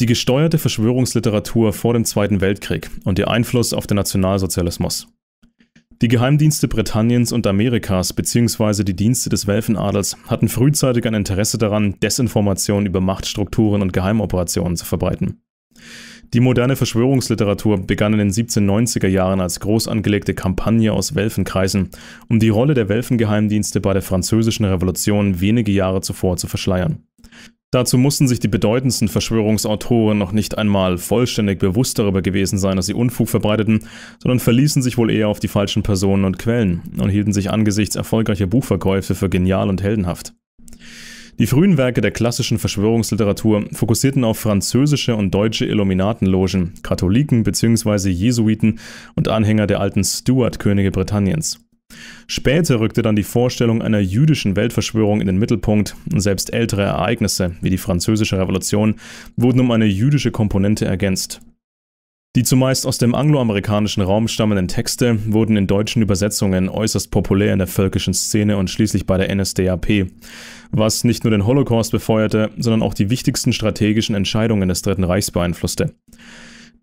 die gesteuerte Verschwörungsliteratur vor dem Zweiten Weltkrieg und ihr Einfluss auf den Nationalsozialismus. Die Geheimdienste Britanniens und Amerikas bzw. die Dienste des Welfenadels hatten frühzeitig ein Interesse daran, Desinformationen über Machtstrukturen und Geheimoperationen zu verbreiten. Die moderne Verschwörungsliteratur begann in den 1790er Jahren als groß angelegte Kampagne aus Welfenkreisen, um die Rolle der Welfengeheimdienste bei der Französischen Revolution wenige Jahre zuvor zu verschleiern. Dazu mussten sich die bedeutendsten Verschwörungsautoren noch nicht einmal vollständig bewusst darüber gewesen sein, dass sie Unfug verbreiteten, sondern verließen sich wohl eher auf die falschen Personen und Quellen und hielten sich angesichts erfolgreicher Buchverkäufe für genial und heldenhaft. Die frühen Werke der klassischen Verschwörungsliteratur fokussierten auf französische und deutsche Illuminatenlogen, Katholiken bzw. Jesuiten und Anhänger der alten Stuart-Könige Britanniens. Später rückte dann die Vorstellung einer jüdischen Weltverschwörung in den Mittelpunkt. Selbst ältere Ereignisse, wie die Französische Revolution, wurden um eine jüdische Komponente ergänzt. Die zumeist aus dem angloamerikanischen Raum stammenden Texte wurden in deutschen Übersetzungen äußerst populär in der völkischen Szene und schließlich bei der NSDAP, was nicht nur den Holocaust befeuerte, sondern auch die wichtigsten strategischen Entscheidungen des Dritten Reichs beeinflusste.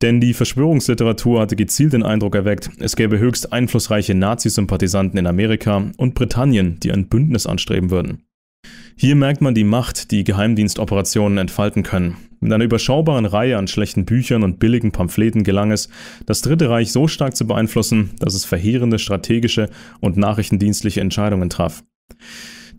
Denn die Verschwörungsliteratur hatte gezielt den Eindruck erweckt, es gäbe höchst einflussreiche Nazi-Sympathisanten in Amerika und Britannien, die ein Bündnis anstreben würden. Hier merkt man die Macht, die Geheimdienstoperationen entfalten können. Mit einer überschaubaren Reihe an schlechten Büchern und billigen Pamphleten gelang es, das Dritte Reich so stark zu beeinflussen, dass es verheerende strategische und nachrichtendienstliche Entscheidungen traf.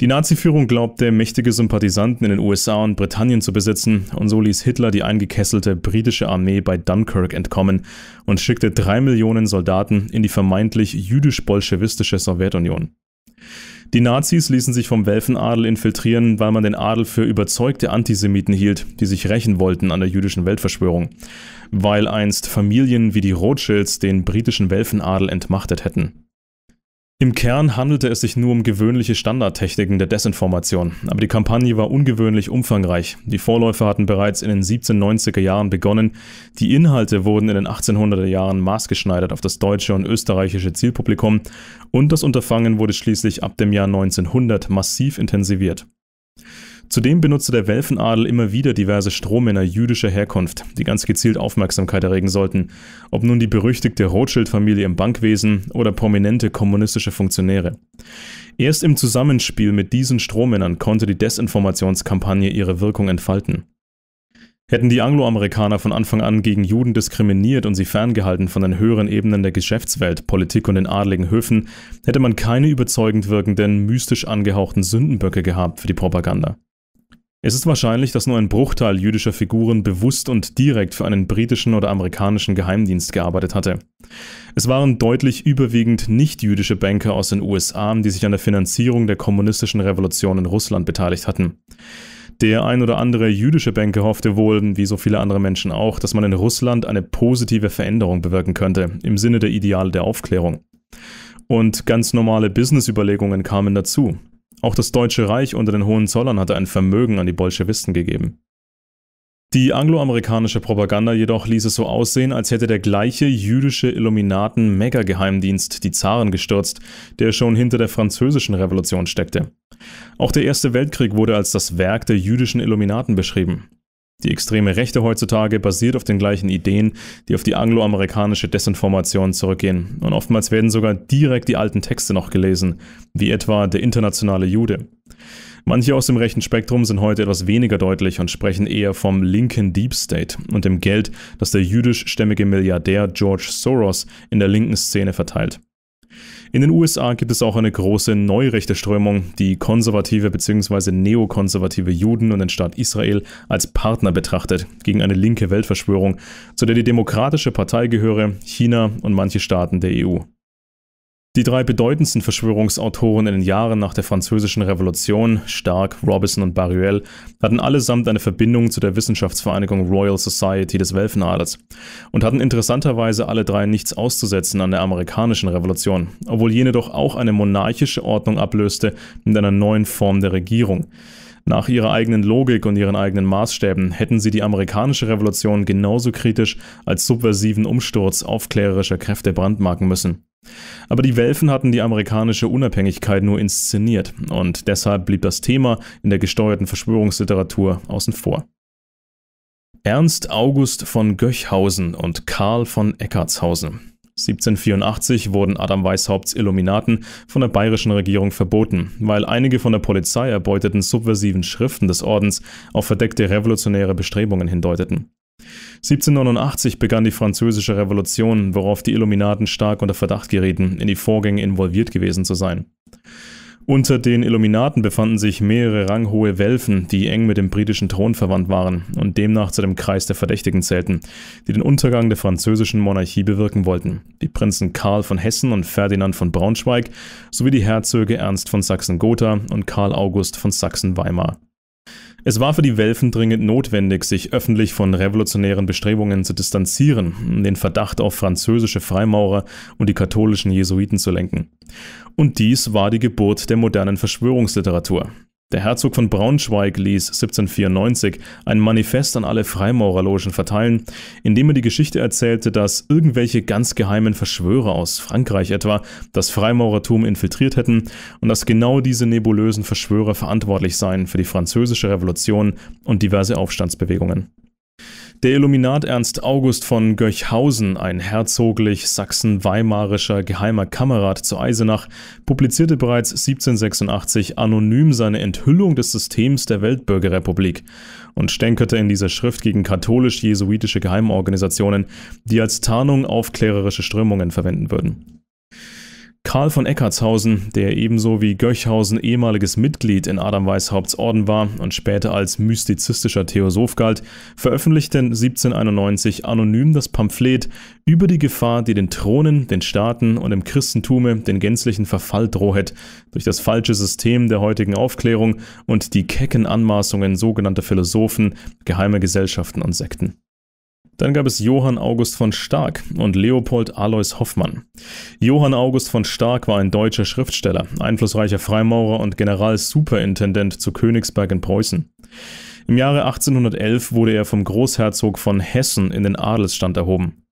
Die Nazi-Führung glaubte, mächtige Sympathisanten in den USA und Britannien zu besitzen, und so ließ Hitler die eingekesselte britische Armee bei Dunkirk entkommen und schickte drei Millionen Soldaten in die vermeintlich jüdisch-bolschewistische Sowjetunion. Die Nazis ließen sich vom Welfenadel infiltrieren, weil man den Adel für überzeugte Antisemiten hielt, die sich rächen wollten an der jüdischen Weltverschwörung, weil einst Familien wie die Rothschilds den britischen Welfenadel entmachtet hätten. Im Kern handelte es sich nur um gewöhnliche Standardtechniken der Desinformation, aber die Kampagne war ungewöhnlich umfangreich. Die Vorläufer hatten bereits in den 1790er Jahren begonnen, die Inhalte wurden in den 1800er Jahren maßgeschneidert auf das deutsche und österreichische Zielpublikum und das Unterfangen wurde schließlich ab dem Jahr 1900 massiv intensiviert. Zudem benutzte der Welfenadel immer wieder diverse Strohmänner jüdischer Herkunft, die ganz gezielt Aufmerksamkeit erregen sollten, ob nun die berüchtigte Rothschild-Familie im Bankwesen oder prominente kommunistische Funktionäre. Erst im Zusammenspiel mit diesen Strohmännern konnte die Desinformationskampagne ihre Wirkung entfalten. Hätten die Angloamerikaner von Anfang an gegen Juden diskriminiert und sie ferngehalten von den höheren Ebenen der Geschäftswelt, Politik und den adligen Höfen, hätte man keine überzeugend wirkenden, mystisch angehauchten Sündenböcke gehabt für die Propaganda. Es ist wahrscheinlich, dass nur ein Bruchteil jüdischer Figuren bewusst und direkt für einen britischen oder amerikanischen Geheimdienst gearbeitet hatte. Es waren deutlich überwiegend nicht-jüdische Banker aus den USA, die sich an der Finanzierung der kommunistischen Revolution in Russland beteiligt hatten. Der ein oder andere jüdische Banker hoffte wohl, wie so viele andere Menschen auch, dass man in Russland eine positive Veränderung bewirken könnte, im Sinne der Ideale der Aufklärung. Und ganz normale Business-Überlegungen kamen dazu. Auch das Deutsche Reich unter den Hohenzollern hatte ein Vermögen an die Bolschewisten gegeben. Die angloamerikanische Propaganda jedoch ließ es so aussehen, als hätte der gleiche jüdische Illuminaten-Mega-Geheimdienst die Zaren gestürzt, der schon hinter der französischen Revolution steckte. Auch der Erste Weltkrieg wurde als das Werk der jüdischen Illuminaten beschrieben. Die extreme Rechte heutzutage basiert auf den gleichen Ideen, die auf die angloamerikanische Desinformation zurückgehen. Und oftmals werden sogar direkt die alten Texte noch gelesen, wie etwa der internationale Jude. Manche aus dem rechten Spektrum sind heute etwas weniger deutlich und sprechen eher vom linken Deep State und dem Geld, das der jüdischstämmige Milliardär George Soros in der linken Szene verteilt. In den USA gibt es auch eine große neurechte Strömung, die konservative bzw. neokonservative Juden und den Staat Israel als Partner betrachtet gegen eine linke Weltverschwörung, zu der die Demokratische Partei gehöre, China und manche Staaten der EU. Die drei bedeutendsten Verschwörungsautoren in den Jahren nach der Französischen Revolution, Stark, Robison und Baruel, hatten allesamt eine Verbindung zu der Wissenschaftsvereinigung Royal Society des Welfenadels und hatten interessanterweise alle drei nichts auszusetzen an der amerikanischen Revolution, obwohl jene doch auch eine monarchische Ordnung ablöste mit einer neuen Form der Regierung. Nach ihrer eigenen Logik und ihren eigenen Maßstäben hätten sie die amerikanische Revolution genauso kritisch als subversiven Umsturz aufklärerischer Kräfte brandmarken müssen. Aber die Welfen hatten die amerikanische Unabhängigkeit nur inszeniert und deshalb blieb das Thema in der gesteuerten Verschwörungsliteratur außen vor. Ernst August von Göchhausen und Karl von Eckartshausen 1784 wurden Adam Weishaupts Illuminaten von der bayerischen Regierung verboten, weil einige von der Polizei erbeuteten subversiven Schriften des Ordens auf verdeckte revolutionäre Bestrebungen hindeuteten. 1789 begann die Französische Revolution, worauf die Illuminaten stark unter Verdacht gerieten, in die Vorgänge involviert gewesen zu sein. Unter den Illuminaten befanden sich mehrere ranghohe Welfen, die eng mit dem britischen Thron verwandt waren und demnach zu dem Kreis der Verdächtigen zählten, die den Untergang der französischen Monarchie bewirken wollten. Die Prinzen Karl von Hessen und Ferdinand von Braunschweig sowie die Herzöge Ernst von Sachsen-Gotha und Karl August von Sachsen-Weimar. Es war für die Welfen dringend notwendig, sich öffentlich von revolutionären Bestrebungen zu distanzieren, um den Verdacht auf französische Freimaurer und die katholischen Jesuiten zu lenken. Und dies war die Geburt der modernen Verschwörungsliteratur. Der Herzog von Braunschweig ließ 1794 ein Manifest an alle Freimaurerlogen verteilen, in dem er die Geschichte erzählte, dass irgendwelche ganz geheimen Verschwörer aus Frankreich etwa das Freimaurertum infiltriert hätten und dass genau diese nebulösen Verschwörer verantwortlich seien für die französische Revolution und diverse Aufstandsbewegungen. Der Illuminat Ernst August von Görchhausen, ein herzoglich sachsen-weimarischer geheimer Kamerad zu Eisenach, publizierte bereits 1786 anonym seine Enthüllung des Systems der Weltbürgerrepublik und stänkerte in dieser Schrift gegen katholisch-jesuitische Geheimorganisationen, die als Tarnung aufklärerische Strömungen verwenden würden. Karl von Eckartshausen, der ebenso wie Göchhausen ehemaliges Mitglied in Adam Weishaupts Orden war und später als mystizistischer Theosoph galt, veröffentlichte 1791 anonym das Pamphlet über die Gefahr, die den Thronen, den Staaten und im Christentume den gänzlichen Verfall drohet, durch das falsche System der heutigen Aufklärung und die kecken Anmaßungen sogenannter Philosophen, geheime Gesellschaften und Sekten. Dann gab es Johann August von Stark und Leopold Alois Hoffmann. Johann August von Stark war ein deutscher Schriftsteller, einflussreicher Freimaurer und Generalsuperintendent zu Königsberg in Preußen. Im Jahre 1811 wurde er vom Großherzog von Hessen in den Adelsstand erhoben.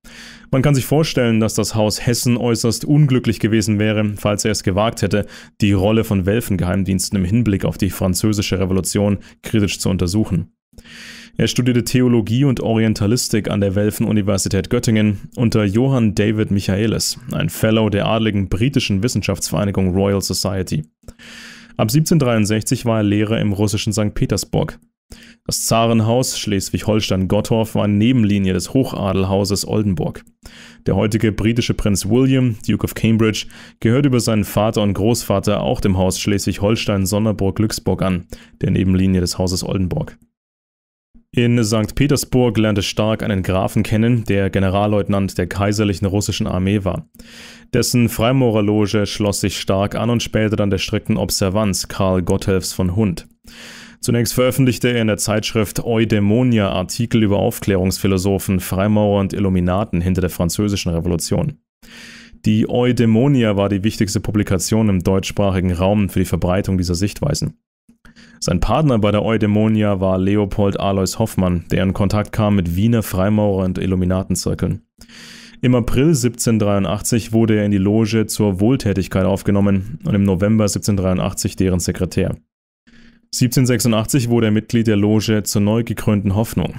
Man kann sich vorstellen, dass das Haus Hessen äußerst unglücklich gewesen wäre, falls er es gewagt hätte, die Rolle von Welfengeheimdiensten im Hinblick auf die französische Revolution kritisch zu untersuchen. Er studierte Theologie und Orientalistik an der Welfen Universität Göttingen unter Johann David Michaelis, ein Fellow der adligen britischen Wissenschaftsvereinigung Royal Society. Ab 1763 war er Lehrer im russischen St. Petersburg. Das Zarenhaus Schleswig-Holstein-Gottorf war Nebenlinie des Hochadelhauses Oldenburg. Der heutige britische Prinz William, Duke of Cambridge, gehört über seinen Vater und Großvater auch dem Haus Schleswig-Holstein-Sonderburg-Glücksburg an, der Nebenlinie des Hauses Oldenburg. In St. Petersburg lernte Stark einen Grafen kennen, der Generalleutnant der kaiserlichen russischen Armee war. Dessen Freimaurerloge schloss sich Stark an und später dann der strikten Observanz Karl Gotthelfs von Hund. Zunächst veröffentlichte er in der Zeitschrift Eudemonia Artikel über Aufklärungsphilosophen, Freimaurer und Illuminaten hinter der französischen Revolution. Die Eudemonia war die wichtigste Publikation im deutschsprachigen Raum für die Verbreitung dieser Sichtweisen. Sein Partner bei der Eudemonia war Leopold Alois Hoffmann, der in Kontakt kam mit Wiener Freimaurer und Illuminatenzirkeln. Im April 1783 wurde er in die Loge zur Wohltätigkeit aufgenommen und im November 1783 deren Sekretär. 1786 wurde er Mitglied der Loge zur neu gekrönten Hoffnung.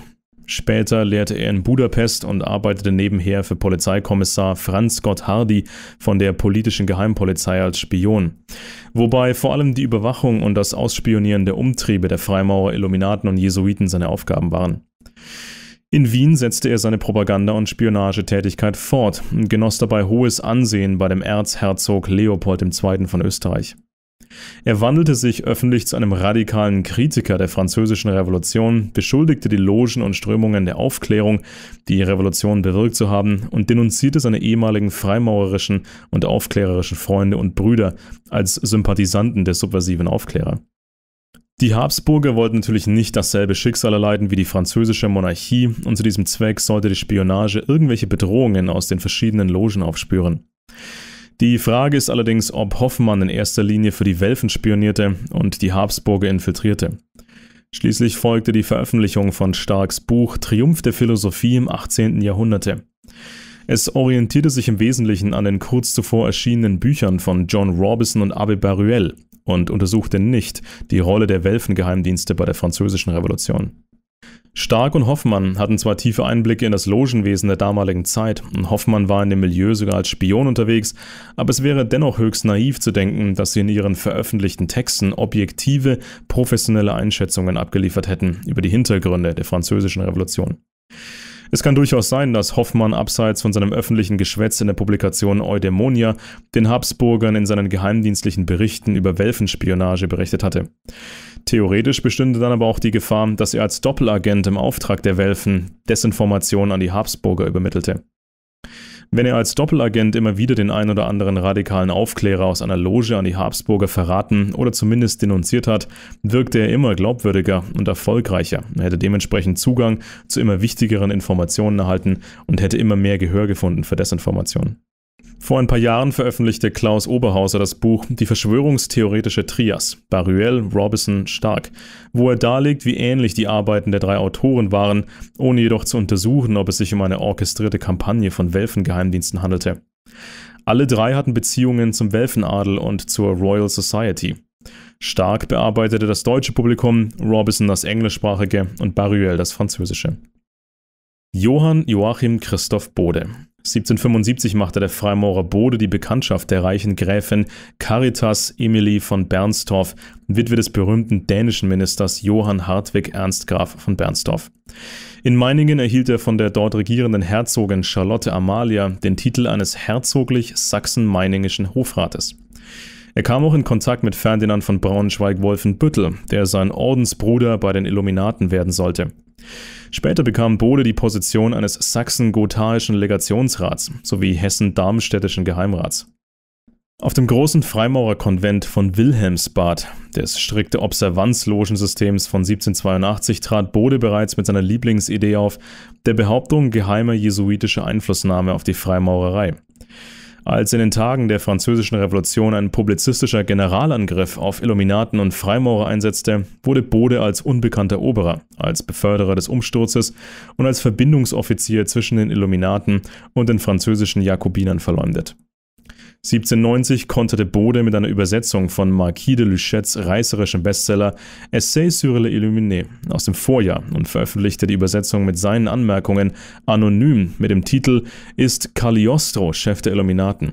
Später lehrte er in Budapest und arbeitete nebenher für Polizeikommissar Franz Gott Hardy von der politischen Geheimpolizei als Spion. Wobei vor allem die Überwachung und das Ausspionieren der Umtriebe der Freimaurer, Illuminaten und Jesuiten seine Aufgaben waren. In Wien setzte er seine Propaganda- und Spionagetätigkeit fort und genoss dabei hohes Ansehen bei dem Erzherzog Leopold II. von Österreich. Er wandelte sich öffentlich zu einem radikalen Kritiker der französischen Revolution, beschuldigte die Logen und Strömungen der Aufklärung, die Revolution bewirkt zu haben, und denunzierte seine ehemaligen freimaurerischen und aufklärerischen Freunde und Brüder als Sympathisanten der subversiven Aufklärer. Die Habsburger wollten natürlich nicht dasselbe Schicksal erleiden wie die französische Monarchie und zu diesem Zweck sollte die Spionage irgendwelche Bedrohungen aus den verschiedenen Logen aufspüren. Die Frage ist allerdings, ob Hoffmann in erster Linie für die Welfen spionierte und die Habsburger infiltrierte. Schließlich folgte die Veröffentlichung von Starks Buch Triumph der Philosophie im 18. Jahrhunderte. Es orientierte sich im Wesentlichen an den kurz zuvor erschienenen Büchern von John Robison und Abbe Baruel und untersuchte nicht die Rolle der Welfengeheimdienste bei der Französischen Revolution. Stark und Hoffmann hatten zwar tiefe Einblicke in das Logenwesen der damaligen Zeit und Hoffmann war in dem Milieu sogar als Spion unterwegs, aber es wäre dennoch höchst naiv zu denken, dass sie in ihren veröffentlichten Texten objektive, professionelle Einschätzungen abgeliefert hätten über die Hintergründe der französischen Revolution. Es kann durchaus sein, dass Hoffmann abseits von seinem öffentlichen Geschwätz in der Publikation Eudemonia den Habsburgern in seinen geheimdienstlichen Berichten über Welfenspionage berichtet hatte. Theoretisch bestünde dann aber auch die Gefahr, dass er als Doppelagent im Auftrag der Welfen Desinformation an die Habsburger übermittelte. Wenn er als Doppelagent immer wieder den ein oder anderen radikalen Aufklärer aus einer Loge an die Habsburger verraten oder zumindest denunziert hat, wirkte er immer glaubwürdiger und erfolgreicher, er hätte dementsprechend Zugang zu immer wichtigeren Informationen erhalten und hätte immer mehr Gehör gefunden für Desinformationen. Vor ein paar Jahren veröffentlichte Klaus Oberhauser das Buch Die Verschwörungstheoretische Trias, Baruel, Robison, Stark, wo er darlegt, wie ähnlich die Arbeiten der drei Autoren waren, ohne jedoch zu untersuchen, ob es sich um eine orchestrierte Kampagne von Welfengeheimdiensten handelte. Alle drei hatten Beziehungen zum Welfenadel und zur Royal Society. Stark bearbeitete das deutsche Publikum, Robison das englischsprachige und Baruel das französische. Johann Joachim Christoph Bode 1775 machte der Freimaurer Bode die Bekanntschaft der reichen Gräfin Caritas Emilie von Bernstorff, Witwe des berühmten dänischen Ministers Johann Hartwig Ernst Graf von Bernstorff. In Meiningen erhielt er von der dort regierenden Herzogin Charlotte Amalia den Titel eines herzoglich-sachsen-meiningischen Hofrates. Er kam auch in Kontakt mit Ferdinand von Braunschweig-Wolfenbüttel, der sein Ordensbruder bei den Illuminaten werden sollte. Später bekam Bode die Position eines sachsen-gothaischen Legationsrats sowie hessen-darmstädtischen Geheimrats. Auf dem großen Freimaurerkonvent von Wilhelmsbad, des strikte Observanzlogensystems von 1782, trat Bode bereits mit seiner Lieblingsidee auf, der Behauptung geheimer jesuitischer Einflussnahme auf die Freimaurerei. Als in den Tagen der Französischen Revolution ein publizistischer Generalangriff auf Illuminaten und Freimaurer einsetzte, wurde Bode als unbekannter Oberer, als Beförderer des Umsturzes und als Verbindungsoffizier zwischen den Illuminaten und den französischen Jakobinern verleumdet. 1790 konterte Bode mit einer Übersetzung von Marquis de Luchets reißerischem Bestseller Essai sur le Illuminé aus dem Vorjahr und veröffentlichte die Übersetzung mit seinen Anmerkungen anonym mit dem Titel Ist Cagliostro Chef der Illuminaten?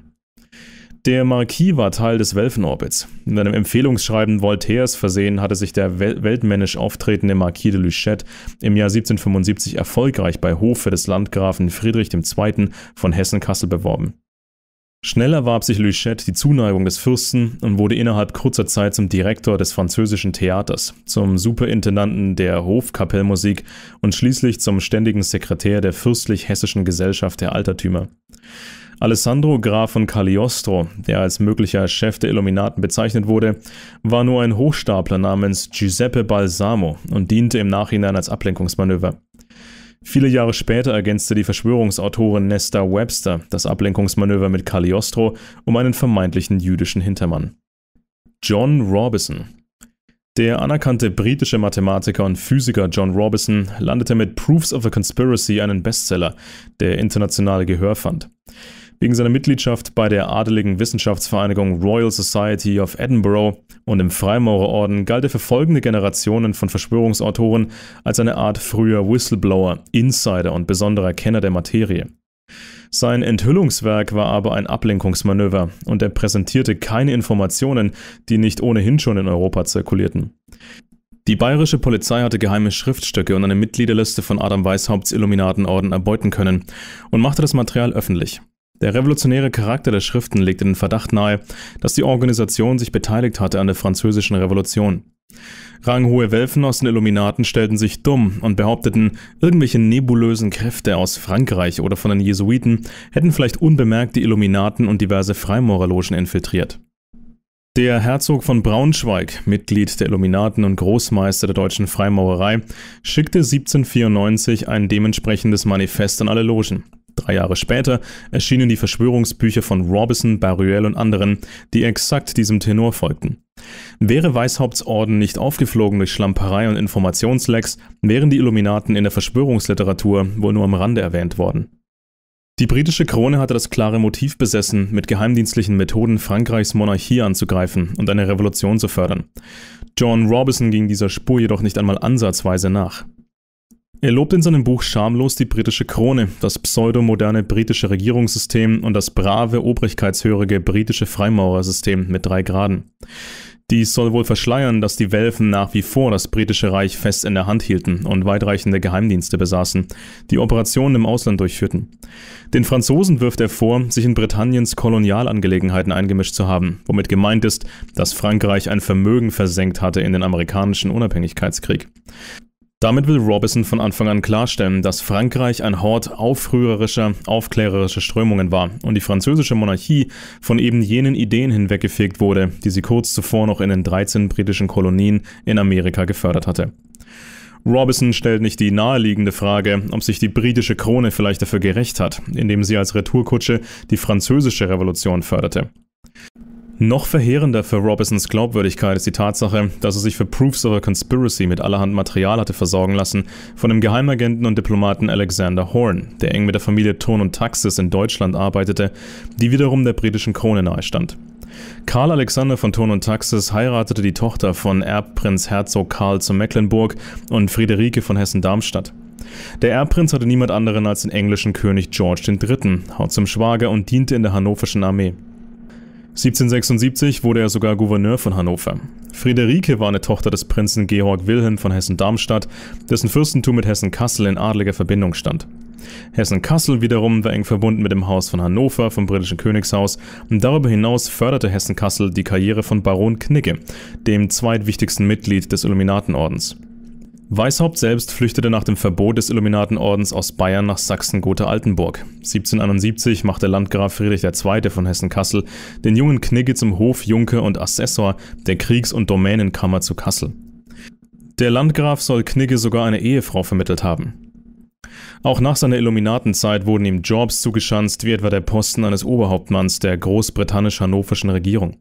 Der Marquis war Teil des Welfenorbits. In einem Empfehlungsschreiben Voltaires versehen hatte sich der wel weltmännisch auftretende Marquis de Luchet im Jahr 1775 erfolgreich bei Hofe des Landgrafen Friedrich II. von Hessen-Kassel beworben. Schnell erwarb sich Luchette die Zuneigung des Fürsten und wurde innerhalb kurzer Zeit zum Direktor des französischen Theaters, zum Superintendanten der Hofkapellmusik und schließlich zum ständigen Sekretär der fürstlich-hessischen Gesellschaft der Altertümer. Alessandro Graf von Cagliostro, der als möglicher Chef der Illuminaten bezeichnet wurde, war nur ein Hochstapler namens Giuseppe Balsamo und diente im Nachhinein als Ablenkungsmanöver. Viele Jahre später ergänzte die Verschwörungsautorin Nesta Webster das Ablenkungsmanöver mit Cagliostro um einen vermeintlichen jüdischen Hintermann. John Robison. Der anerkannte britische Mathematiker und Physiker John Robison landete mit Proofs of a Conspiracy einen Bestseller, der internationale Gehör fand wegen seiner Mitgliedschaft bei der adeligen Wissenschaftsvereinigung Royal Society of Edinburgh und im Freimaurerorden galt er für folgende Generationen von Verschwörungsautoren als eine Art früher Whistleblower, Insider und besonderer Kenner der Materie. Sein Enthüllungswerk war aber ein Ablenkungsmanöver und er präsentierte keine Informationen, die nicht ohnehin schon in Europa zirkulierten. Die bayerische Polizei hatte geheime Schriftstücke und eine Mitgliederliste von Adam Weishaupts Illuminatenorden erbeuten können und machte das Material öffentlich. Der revolutionäre Charakter der Schriften legte den Verdacht nahe, dass die Organisation sich beteiligt hatte an der französischen Revolution. Ranghohe Welfen aus den Illuminaten stellten sich dumm und behaupteten, irgendwelche nebulösen Kräfte aus Frankreich oder von den Jesuiten hätten vielleicht unbemerkt die Illuminaten und diverse Freimaurerlogen infiltriert. Der Herzog von Braunschweig, Mitglied der Illuminaten und Großmeister der deutschen Freimaurerei, schickte 1794 ein dementsprechendes Manifest an alle Logen. Drei Jahre später erschienen die Verschwörungsbücher von Robison, Baruel und anderen, die exakt diesem Tenor folgten. Wäre Weishaupts Orden nicht aufgeflogen durch Schlamperei und Informationslecks, wären die Illuminaten in der Verschwörungsliteratur wohl nur am Rande erwähnt worden. Die britische Krone hatte das klare Motiv besessen, mit geheimdienstlichen Methoden Frankreichs Monarchie anzugreifen und eine Revolution zu fördern. John Robison ging dieser Spur jedoch nicht einmal ansatzweise nach. Er lobt in seinem Buch schamlos die britische Krone, das pseudomoderne britische Regierungssystem und das brave, obrigkeitshörige britische Freimaurersystem mit drei Graden. Dies soll wohl verschleiern, dass die Welfen nach wie vor das britische Reich fest in der Hand hielten und weitreichende Geheimdienste besaßen, die Operationen im Ausland durchführten. Den Franzosen wirft er vor, sich in Britanniens Kolonialangelegenheiten eingemischt zu haben, womit gemeint ist, dass Frankreich ein Vermögen versenkt hatte in den amerikanischen Unabhängigkeitskrieg. Damit will Robison von Anfang an klarstellen, dass Frankreich ein Hort aufrührerischer, aufklärerischer Strömungen war und die französische Monarchie von eben jenen Ideen hinweggefegt wurde, die sie kurz zuvor noch in den 13 britischen Kolonien in Amerika gefördert hatte. Robison stellt nicht die naheliegende Frage, ob sich die britische Krone vielleicht dafür gerecht hat, indem sie als Retourkutsche die französische Revolution förderte. Noch verheerender für Robinsons Glaubwürdigkeit ist die Tatsache, dass er sich für Proofs of a Conspiracy mit allerhand Material hatte versorgen lassen von dem Geheimagenten und Diplomaten Alexander Horn, der eng mit der Familie Ton und Taxis in Deutschland arbeitete, die wiederum der britischen Krone nahestand. Karl Alexander von Ton und Taxis heiratete die Tochter von Erbprinz Herzog Karl zu Mecklenburg und Friederike von Hessen-Darmstadt. Der Erbprinz hatte niemand anderen als den englischen König George III, Haut zum Schwager und diente in der hannoverschen Armee. 1776 wurde er sogar Gouverneur von Hannover. Friederike war eine Tochter des Prinzen Georg Wilhelm von Hessen-Darmstadt, dessen Fürstentum mit Hessen-Kassel in adliger Verbindung stand. Hessen-Kassel wiederum war eng verbunden mit dem Haus von Hannover vom britischen Königshaus und darüber hinaus förderte Hessen-Kassel die Karriere von Baron Knigge, dem zweitwichtigsten Mitglied des Illuminatenordens. Weishaupt selbst flüchtete nach dem Verbot des Illuminatenordens aus Bayern nach Sachsen-Gotha-Altenburg. 1771 machte Landgraf Friedrich II. von Hessen-Kassel den jungen Knigge zum Hofjunker und Assessor der Kriegs- und Domänenkammer zu Kassel. Der Landgraf soll Knigge sogar eine Ehefrau vermittelt haben. Auch nach seiner Illuminatenzeit wurden ihm Jobs zugeschanzt, wie etwa der Posten eines Oberhauptmanns der großbritannisch-hannoverschen Regierung.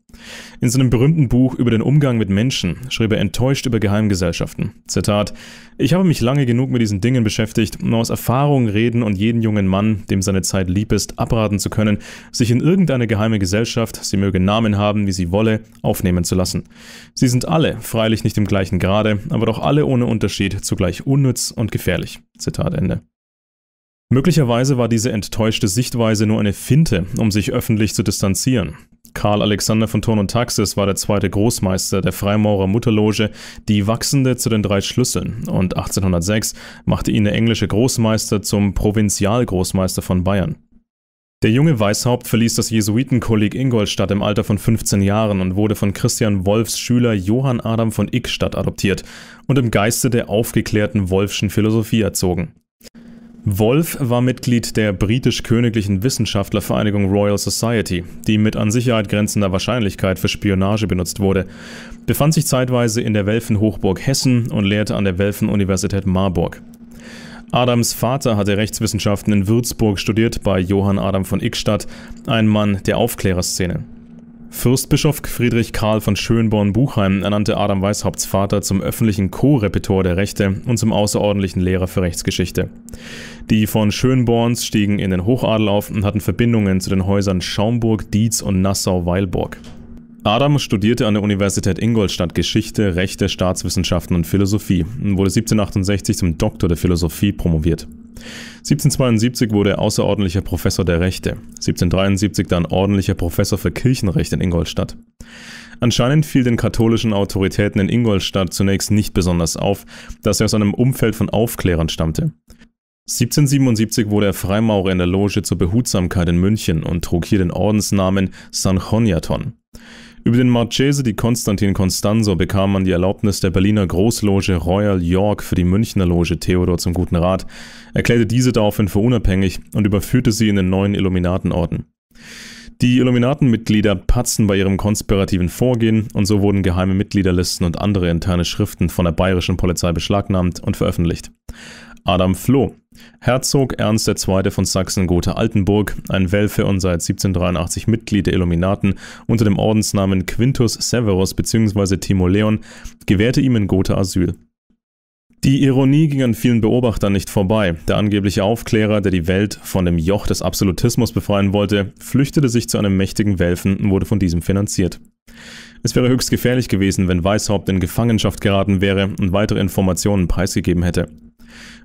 In seinem berühmten Buch über den Umgang mit Menschen schrieb er enttäuscht über Geheimgesellschaften. Zitat: Ich habe mich lange genug mit diesen Dingen beschäftigt, um aus Erfahrung reden und jeden jungen Mann, dem seine Zeit lieb ist, abraten zu können, sich in irgendeine geheime Gesellschaft, sie möge Namen haben, wie sie wolle, aufnehmen zu lassen. Sie sind alle, freilich nicht im gleichen Grade, aber doch alle ohne Unterschied, zugleich unnütz und gefährlich. Zitat Ende. Möglicherweise war diese enttäuschte Sichtweise nur eine Finte, um sich öffentlich zu distanzieren. Karl Alexander von Thurn und Taxis war der zweite Großmeister der Freimaurer Mutterloge, die wachsende zu den drei Schlüsseln, und 1806 machte ihn der englische Großmeister zum Provinzialgroßmeister von Bayern. Der junge Weishaupt verließ das Jesuitenkolleg Ingolstadt im Alter von 15 Jahren und wurde von Christian Wolfs Schüler Johann Adam von Ickstadt adoptiert und im Geiste der aufgeklärten Wolfschen Philosophie erzogen. Wolf war Mitglied der britisch-königlichen Wissenschaftlervereinigung Royal Society, die mit an Sicherheit grenzender Wahrscheinlichkeit für Spionage benutzt wurde, befand sich zeitweise in der Welfenhochburg Hessen und lehrte an der Welfenuniversität Marburg. Adams Vater hatte Rechtswissenschaften in Würzburg studiert bei Johann Adam von Ickstadt, ein Mann der Aufklärerszene. Fürstbischof Friedrich Karl von Schönborn-Buchheim ernannte Adam Weishaupts Vater zum öffentlichen Co-Repetor der Rechte und zum außerordentlichen Lehrer für Rechtsgeschichte. Die von Schönborns stiegen in den Hochadel auf und hatten Verbindungen zu den Häusern Schaumburg, Dietz und Nassau-Weilburg. Adam studierte an der Universität Ingolstadt Geschichte, Rechte, Staatswissenschaften und Philosophie und wurde 1768 zum Doktor der Philosophie promoviert. 1772 wurde er außerordentlicher Professor der Rechte, 1773 dann ordentlicher Professor für Kirchenrecht in Ingolstadt. Anscheinend fiel den katholischen Autoritäten in Ingolstadt zunächst nicht besonders auf, dass er aus einem Umfeld von Aufklärern stammte. 1777 wurde er Freimaurer in der Loge zur Behutsamkeit in München und trug hier den Ordensnamen Sanchoniathon. Über den Marchese di Konstantin Constanzo bekam man die Erlaubnis der Berliner Großloge Royal York für die Münchner Loge Theodor zum Guten Rat, erklärte diese daraufhin für unabhängig und überführte sie in den neuen Illuminatenorden. Die Illuminatenmitglieder patzten bei ihrem konspirativen Vorgehen und so wurden geheime Mitgliederlisten und andere interne Schriften von der bayerischen Polizei beschlagnahmt und veröffentlicht. Adam Floh, Herzog Ernst II. von Sachsen-Gotha-Altenburg, ein Welfe und seit 1783 Mitglied der Illuminaten unter dem Ordensnamen Quintus Severus bzw. Timoleon, gewährte ihm in Gotha Asyl. Die Ironie ging an vielen Beobachtern nicht vorbei. Der angebliche Aufklärer, der die Welt von dem Joch des Absolutismus befreien wollte, flüchtete sich zu einem mächtigen Welfen und wurde von diesem finanziert. Es wäre höchst gefährlich gewesen, wenn Weishaupt in Gefangenschaft geraten wäre und weitere Informationen preisgegeben hätte.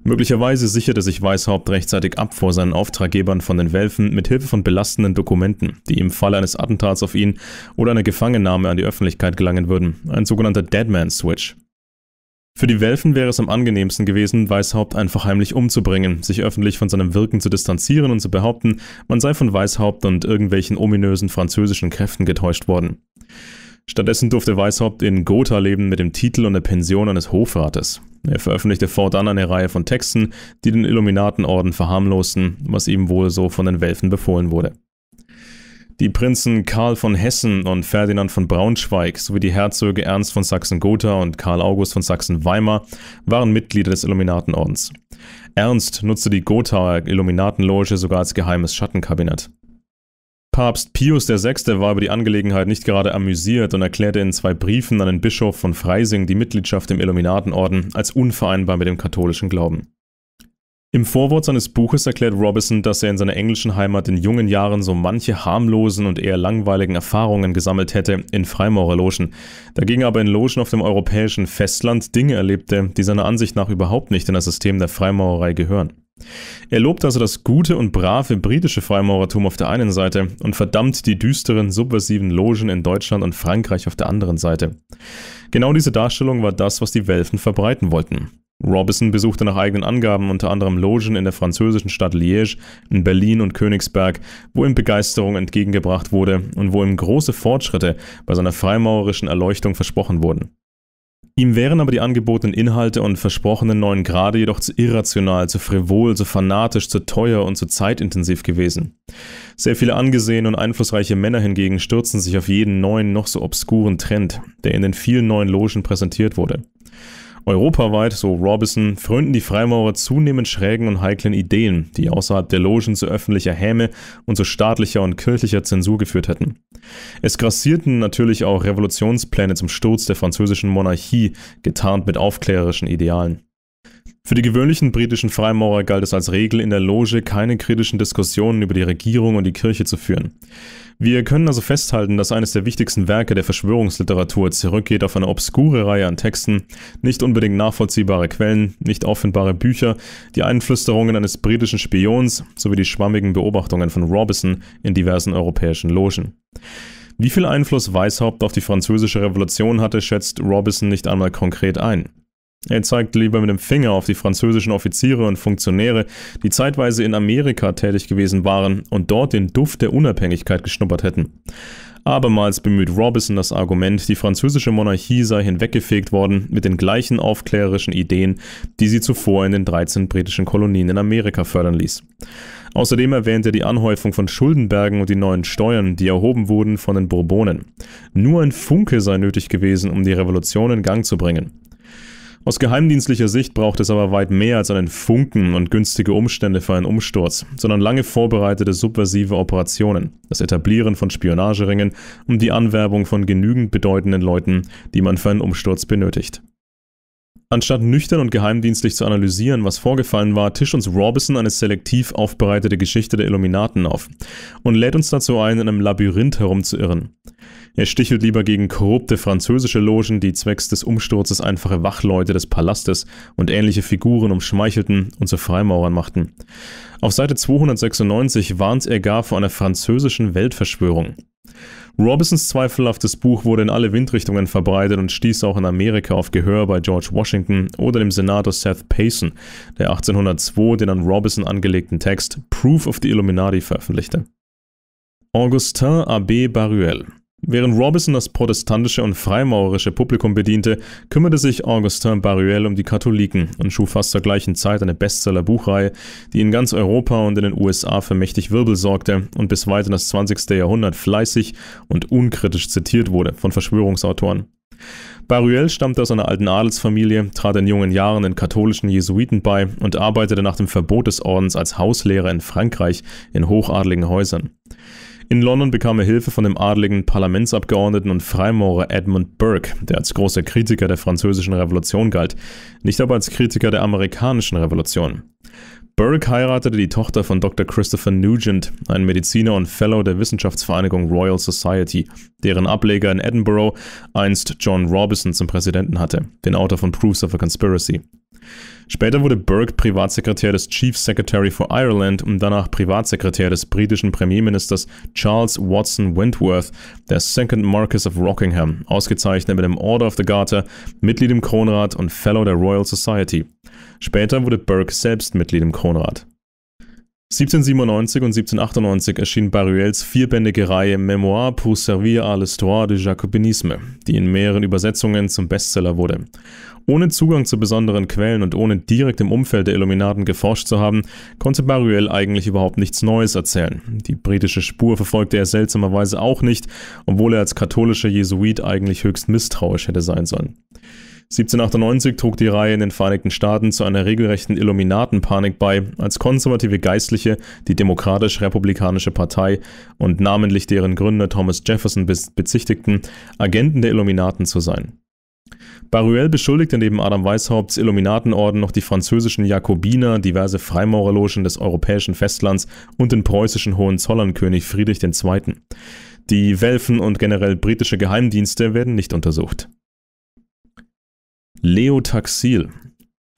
Möglicherweise sicherte sich Weishaupt rechtzeitig ab vor seinen Auftraggebern von den Welfen mit Hilfe von belastenden Dokumenten, die im Falle eines Attentats auf ihn oder einer Gefangennahme an die Öffentlichkeit gelangen würden, ein sogenannter Deadman-Switch. Für die Welfen wäre es am angenehmsten gewesen, Weishaupt einfach heimlich umzubringen, sich öffentlich von seinem Wirken zu distanzieren und zu behaupten, man sei von Weishaupt und irgendwelchen ominösen französischen Kräften getäuscht worden. Stattdessen durfte Weishaupt in Gotha leben mit dem Titel und der Pension eines Hofrates. Er veröffentlichte fortan eine Reihe von Texten, die den Illuminatenorden verharmlosten, was ihm wohl so von den Welfen befohlen wurde. Die Prinzen Karl von Hessen und Ferdinand von Braunschweig sowie die Herzöge Ernst von Sachsen-Gotha und Karl August von Sachsen-Weimar waren Mitglieder des Illuminatenordens. Ernst nutzte die Gothaer Illuminatenloge sogar als geheimes Schattenkabinett. Papst Pius VI. war über die Angelegenheit nicht gerade amüsiert und erklärte in zwei Briefen an den Bischof von Freising die Mitgliedschaft im Illuminatenorden als unvereinbar mit dem katholischen Glauben. Im Vorwort seines Buches erklärt Robison, dass er in seiner englischen Heimat in jungen Jahren so manche harmlosen und eher langweiligen Erfahrungen gesammelt hätte in Freimaurerlogen, dagegen aber in Logen auf dem europäischen Festland Dinge erlebte, die seiner Ansicht nach überhaupt nicht in das System der Freimaurerei gehören. Er lobt also das gute und brave britische Freimaurertum auf der einen Seite und verdammt die düsteren, subversiven Logen in Deutschland und Frankreich auf der anderen Seite. Genau diese Darstellung war das, was die Welfen verbreiten wollten. Robinson besuchte nach eigenen Angaben unter anderem Logen in der französischen Stadt Liège, in Berlin und Königsberg, wo ihm Begeisterung entgegengebracht wurde und wo ihm große Fortschritte bei seiner freimaurerischen Erleuchtung versprochen wurden. Ihm wären aber die angebotenen Inhalte und versprochenen neuen Grade jedoch zu irrational, zu frivol, zu fanatisch, zu teuer und zu zeitintensiv gewesen. Sehr viele angesehene und einflussreiche Männer hingegen stürzten sich auf jeden neuen, noch so obskuren Trend, der in den vielen neuen Logen präsentiert wurde. Europaweit, so Robison, frönten die Freimaurer zunehmend schrägen und heiklen Ideen, die außerhalb der Logen zu öffentlicher Häme und zu staatlicher und kirchlicher Zensur geführt hätten. Es grassierten natürlich auch Revolutionspläne zum Sturz der französischen Monarchie, getarnt mit aufklärerischen Idealen. Für die gewöhnlichen britischen Freimaurer galt es als Regel, in der Loge keine kritischen Diskussionen über die Regierung und die Kirche zu führen. Wir können also festhalten, dass eines der wichtigsten Werke der Verschwörungsliteratur zurückgeht auf eine obskure Reihe an Texten, nicht unbedingt nachvollziehbare Quellen, nicht auffindbare Bücher, die Einflüsterungen eines britischen Spions sowie die schwammigen Beobachtungen von Robison in diversen europäischen Logen. Wie viel Einfluss Weishaupt auf die französische Revolution hatte, schätzt Robison nicht einmal konkret ein. Er zeigt lieber mit dem Finger auf die französischen Offiziere und Funktionäre, die zeitweise in Amerika tätig gewesen waren und dort den Duft der Unabhängigkeit geschnuppert hätten. Abermals bemüht Robison das Argument, die französische Monarchie sei hinweggefegt worden mit den gleichen aufklärerischen Ideen, die sie zuvor in den 13 britischen Kolonien in Amerika fördern ließ. Außerdem erwähnt er die Anhäufung von Schuldenbergen und die neuen Steuern, die erhoben wurden von den Bourbonen. Nur ein Funke sei nötig gewesen, um die Revolution in Gang zu bringen. Aus geheimdienstlicher Sicht braucht es aber weit mehr als einen Funken und günstige Umstände für einen Umsturz, sondern lange vorbereitete subversive Operationen, das Etablieren von Spionageringen und die Anwerbung von genügend bedeutenden Leuten, die man für einen Umsturz benötigt. Anstatt nüchtern und geheimdienstlich zu analysieren, was vorgefallen war, tischt uns Robison eine selektiv aufbereitete Geschichte der Illuminaten auf und lädt uns dazu ein, in einem Labyrinth herumzuirren. Er stichelt lieber gegen korrupte französische Logen, die zwecks des Umsturzes einfache Wachleute des Palastes und ähnliche Figuren umschmeichelten und zu Freimaurern machten. Auf Seite 296 warnt er gar vor einer französischen Weltverschwörung. Robisons zweifelhaftes Buch wurde in alle Windrichtungen verbreitet und stieß auch in Amerika auf Gehör bei George Washington oder dem Senator Seth Payson, der 1802 den an Robison angelegten Text Proof of the Illuminati veröffentlichte. Augustin Abbé Baruel Während Robinson das protestantische und freimaurerische Publikum bediente, kümmerte sich Augustin Baruel um die Katholiken und schuf fast zur gleichen Zeit eine Bestseller-Buchreihe, die in ganz Europa und in den USA für mächtig Wirbel sorgte und bis weit in das 20. Jahrhundert fleißig und unkritisch zitiert wurde von Verschwörungsautoren. Baruel stammte aus einer alten Adelsfamilie, trat in jungen Jahren den katholischen Jesuiten bei und arbeitete nach dem Verbot des Ordens als Hauslehrer in Frankreich in hochadligen Häusern. In London bekam er Hilfe von dem adligen Parlamentsabgeordneten und Freimaurer Edmund Burke, der als großer Kritiker der französischen Revolution galt, nicht aber als Kritiker der amerikanischen Revolution. Burke heiratete die Tochter von Dr. Christopher Nugent, einem Mediziner und Fellow der Wissenschaftsvereinigung Royal Society, deren Ableger in Edinburgh einst John Robison zum Präsidenten hatte, den Autor von Proofs of a Conspiracy. Später wurde Burke Privatsekretär des Chief Secretary for Ireland und danach Privatsekretär des britischen Premierministers Charles Watson Wentworth, der Second Marquess of Rockingham, ausgezeichnet mit dem Order of the Garter, Mitglied im Kronrat und Fellow der Royal Society. Später wurde Burke selbst Mitglied im Kronrat. 1797 und 1798 erschien Baruels vierbändige Reihe Mémoires pour servir à l'histoire du Jacobinisme, die in mehreren Übersetzungen zum Bestseller wurde. Ohne Zugang zu besonderen Quellen und ohne direkt im Umfeld der Illuminaten geforscht zu haben, konnte Baruel eigentlich überhaupt nichts Neues erzählen. Die britische Spur verfolgte er seltsamerweise auch nicht, obwohl er als katholischer Jesuit eigentlich höchst misstrauisch hätte sein sollen. 1798 trug die Reihe in den Vereinigten Staaten zu einer regelrechten Illuminatenpanik bei, als konservative Geistliche die Demokratisch-Republikanische Partei und namentlich deren Gründer Thomas Jefferson bezichtigten, Agenten der Illuminaten zu sein. Baruel beschuldigte neben Adam Weishaupts Illuminatenorden noch die französischen Jakobiner, diverse Freimaurerlogen des europäischen Festlands und den preußischen Hohenzollernkönig Friedrich II. Die Welfen und generell britische Geheimdienste werden nicht untersucht. Leo Taxil.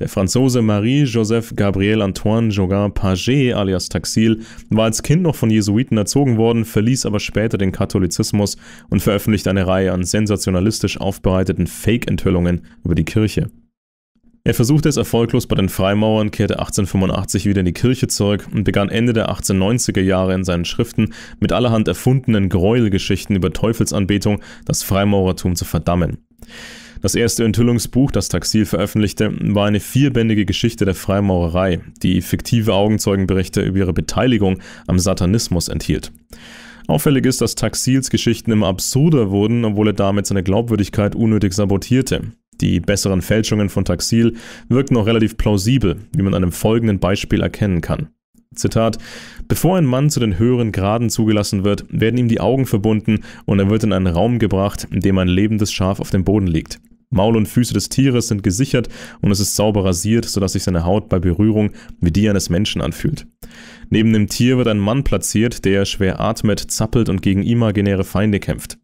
Der Franzose Marie-Joseph Gabriel Antoine Jogin Paget alias Taxil war als Kind noch von Jesuiten erzogen worden, verließ aber später den Katholizismus und veröffentlichte eine Reihe an sensationalistisch aufbereiteten Fake-Enthüllungen über die Kirche. Er versuchte es erfolglos bei den Freimaurern, kehrte 1885 wieder in die Kirche zurück und begann Ende der 1890er Jahre in seinen Schriften mit allerhand erfundenen Gräuelgeschichten über Teufelsanbetung das Freimaurertum zu verdammen. Das erste Enthüllungsbuch, das Taxil veröffentlichte, war eine vierbändige Geschichte der Freimaurerei, die fiktive Augenzeugenberichte über ihre Beteiligung am Satanismus enthielt. Auffällig ist, dass Taxils Geschichten immer absurder wurden, obwohl er damit seine Glaubwürdigkeit unnötig sabotierte. Die besseren Fälschungen von Taxil wirken auch relativ plausibel, wie man an einem folgenden Beispiel erkennen kann. Zitat, bevor ein Mann zu den höheren Graden zugelassen wird, werden ihm die Augen verbunden und er wird in einen Raum gebracht, in dem ein lebendes Schaf auf dem Boden liegt. Maul und Füße des Tieres sind gesichert und es ist sauber rasiert, sodass sich seine Haut bei Berührung wie die eines Menschen anfühlt. Neben dem Tier wird ein Mann platziert, der schwer atmet, zappelt und gegen imaginäre Feinde kämpft.